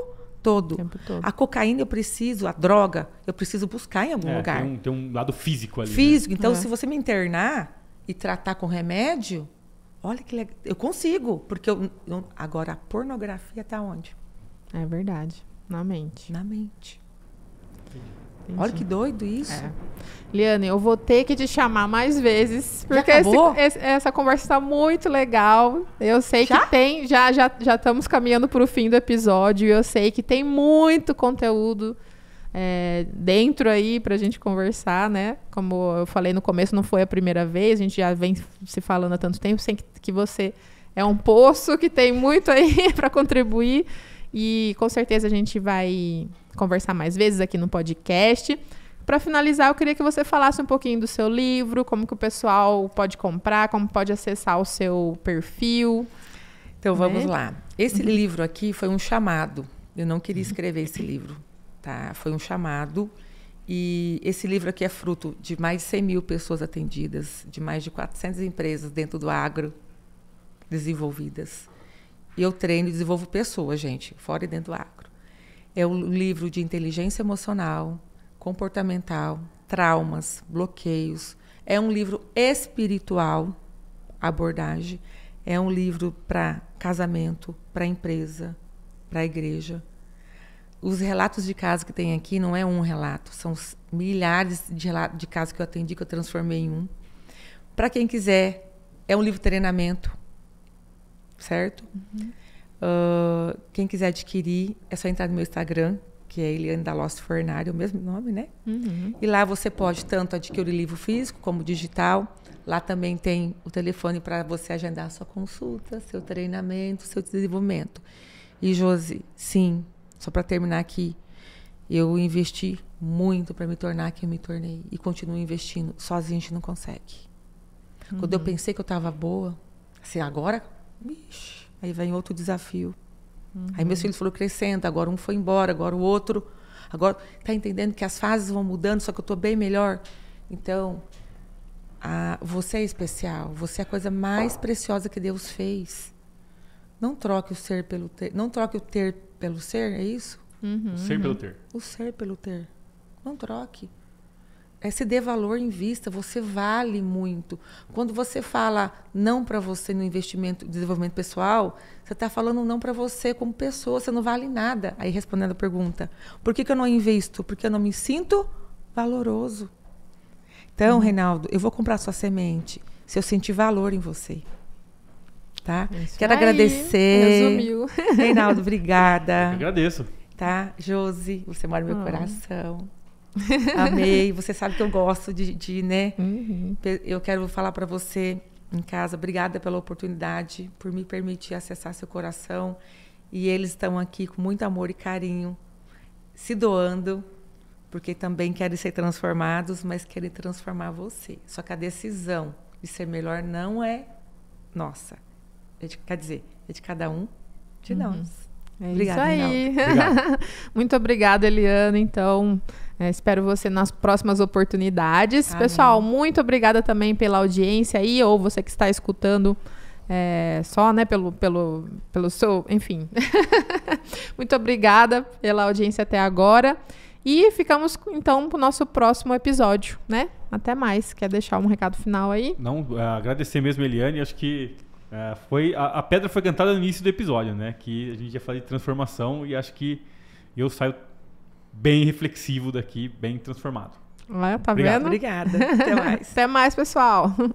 todo. O tempo todo. A cocaína eu preciso, a droga eu preciso buscar em algum é, lugar. Tem um, tem um, lado físico ali. Né? Físico. Né? Então, é. se você me internar e tratar com remédio, olha que legal. Eu consigo, porque eu, eu agora a pornografia está onde? É verdade, na mente. Na mente. Entendi. Olha que doido isso. É. Liane, eu vou ter que te chamar mais vezes, porque esse, esse, essa conversa está muito legal. Eu sei já? que tem, já já já estamos caminhando para o fim do episódio. Eu sei que tem muito conteúdo é, dentro aí para a gente conversar, né? Como eu falei no começo, não foi a primeira vez. A gente já vem se falando há tanto tempo, sem que, que você é um poço que tem muito aí [LAUGHS] para contribuir e com certeza a gente vai conversar mais vezes aqui no podcast. Para finalizar, eu queria que você falasse um pouquinho do seu livro, como que o pessoal pode comprar, como pode acessar o seu perfil. Então vamos né? lá. Esse uhum. livro aqui foi um chamado. Eu não queria escrever esse livro, tá? Foi um chamado. E esse livro aqui é fruto de mais de 100 mil pessoas atendidas, de mais de 400 empresas dentro do agro desenvolvidas. E eu treino e desenvolvo pessoas, gente, fora e dentro do agro. É um livro de inteligência emocional, comportamental, traumas, bloqueios. É um livro espiritual, abordagem. É um livro para casamento, para empresa, para igreja. Os relatos de caso que tem aqui não é um relato, são milhares de, relatos, de casos que eu atendi que eu transformei em um. Para quem quiser, é um livro treinamento, certo? Uhum. Uh, quem quiser adquirir, é só entrar no meu Instagram, que é Eliane da Lost Fornari, o mesmo nome, né? Uhum. E lá você pode tanto adquirir livro físico como digital. Lá também tem o telefone para você agendar sua consulta, seu treinamento, seu desenvolvimento. E Josi, sim, só para terminar aqui, eu investi muito para me tornar quem eu me tornei e continuo investindo. Sozinho a gente não consegue. Uhum. Quando eu uhum. pensei que eu estava boa, assim, agora, bicho Aí vem outro desafio. Uhum. Aí meus filhos foram crescendo, agora um foi embora, agora o outro. Agora, tá entendendo que as fases vão mudando, só que eu estou bem melhor? Então, a, você é especial, você é a coisa mais preciosa que Deus fez. Não troque o ser pelo ter, não troque o ter pelo ser, é isso? Uhum, o ser pelo uhum. ter. O ser pelo ter. Não troque é se dê valor em vista, você vale muito. Quando você fala não para você no investimento desenvolvimento pessoal, você está falando não para você como pessoa, você não vale nada. Aí respondendo a pergunta, por que, que eu não invisto? Porque eu não me sinto valoroso. Então, uhum. Reinaldo, eu vou comprar sua semente se eu sentir valor em você. Tá? É isso Quero aí. agradecer. Resumiu. Reinaldo, obrigada. Eu agradeço. Tá? Josi, você mora no meu ah. coração. [LAUGHS] Amei. Você sabe que eu gosto de, de né? Uhum. Eu quero falar para você em casa, obrigada pela oportunidade, por me permitir acessar seu coração. E eles estão aqui com muito amor e carinho, se doando, porque também querem ser transformados, mas querem transformar você. Só que a decisão de ser melhor não é nossa. É de, quer dizer, é de cada um de uhum. nós. É Obrigada, isso aí. [LAUGHS] Obrigado. Muito obrigada, Eliana. Então, é, espero você nas próximas oportunidades. Pessoal, muito obrigada também pela audiência aí, ou você que está escutando. É, só, né, pelo, pelo, pelo seu, enfim. [LAUGHS] muito obrigada pela audiência até agora. E ficamos, então, para o nosso próximo episódio, né? Até mais. Quer deixar um recado final aí? Não, é, agradecer mesmo, Eliane. Acho que é, foi a, a pedra foi cantada no início do episódio, né? Que a gente ia falar de transformação e acho que eu saio bem reflexivo daqui, bem transformado. Ah, tá Obrigado. vendo? Obrigada. Até [LAUGHS] mais. Até mais, pessoal.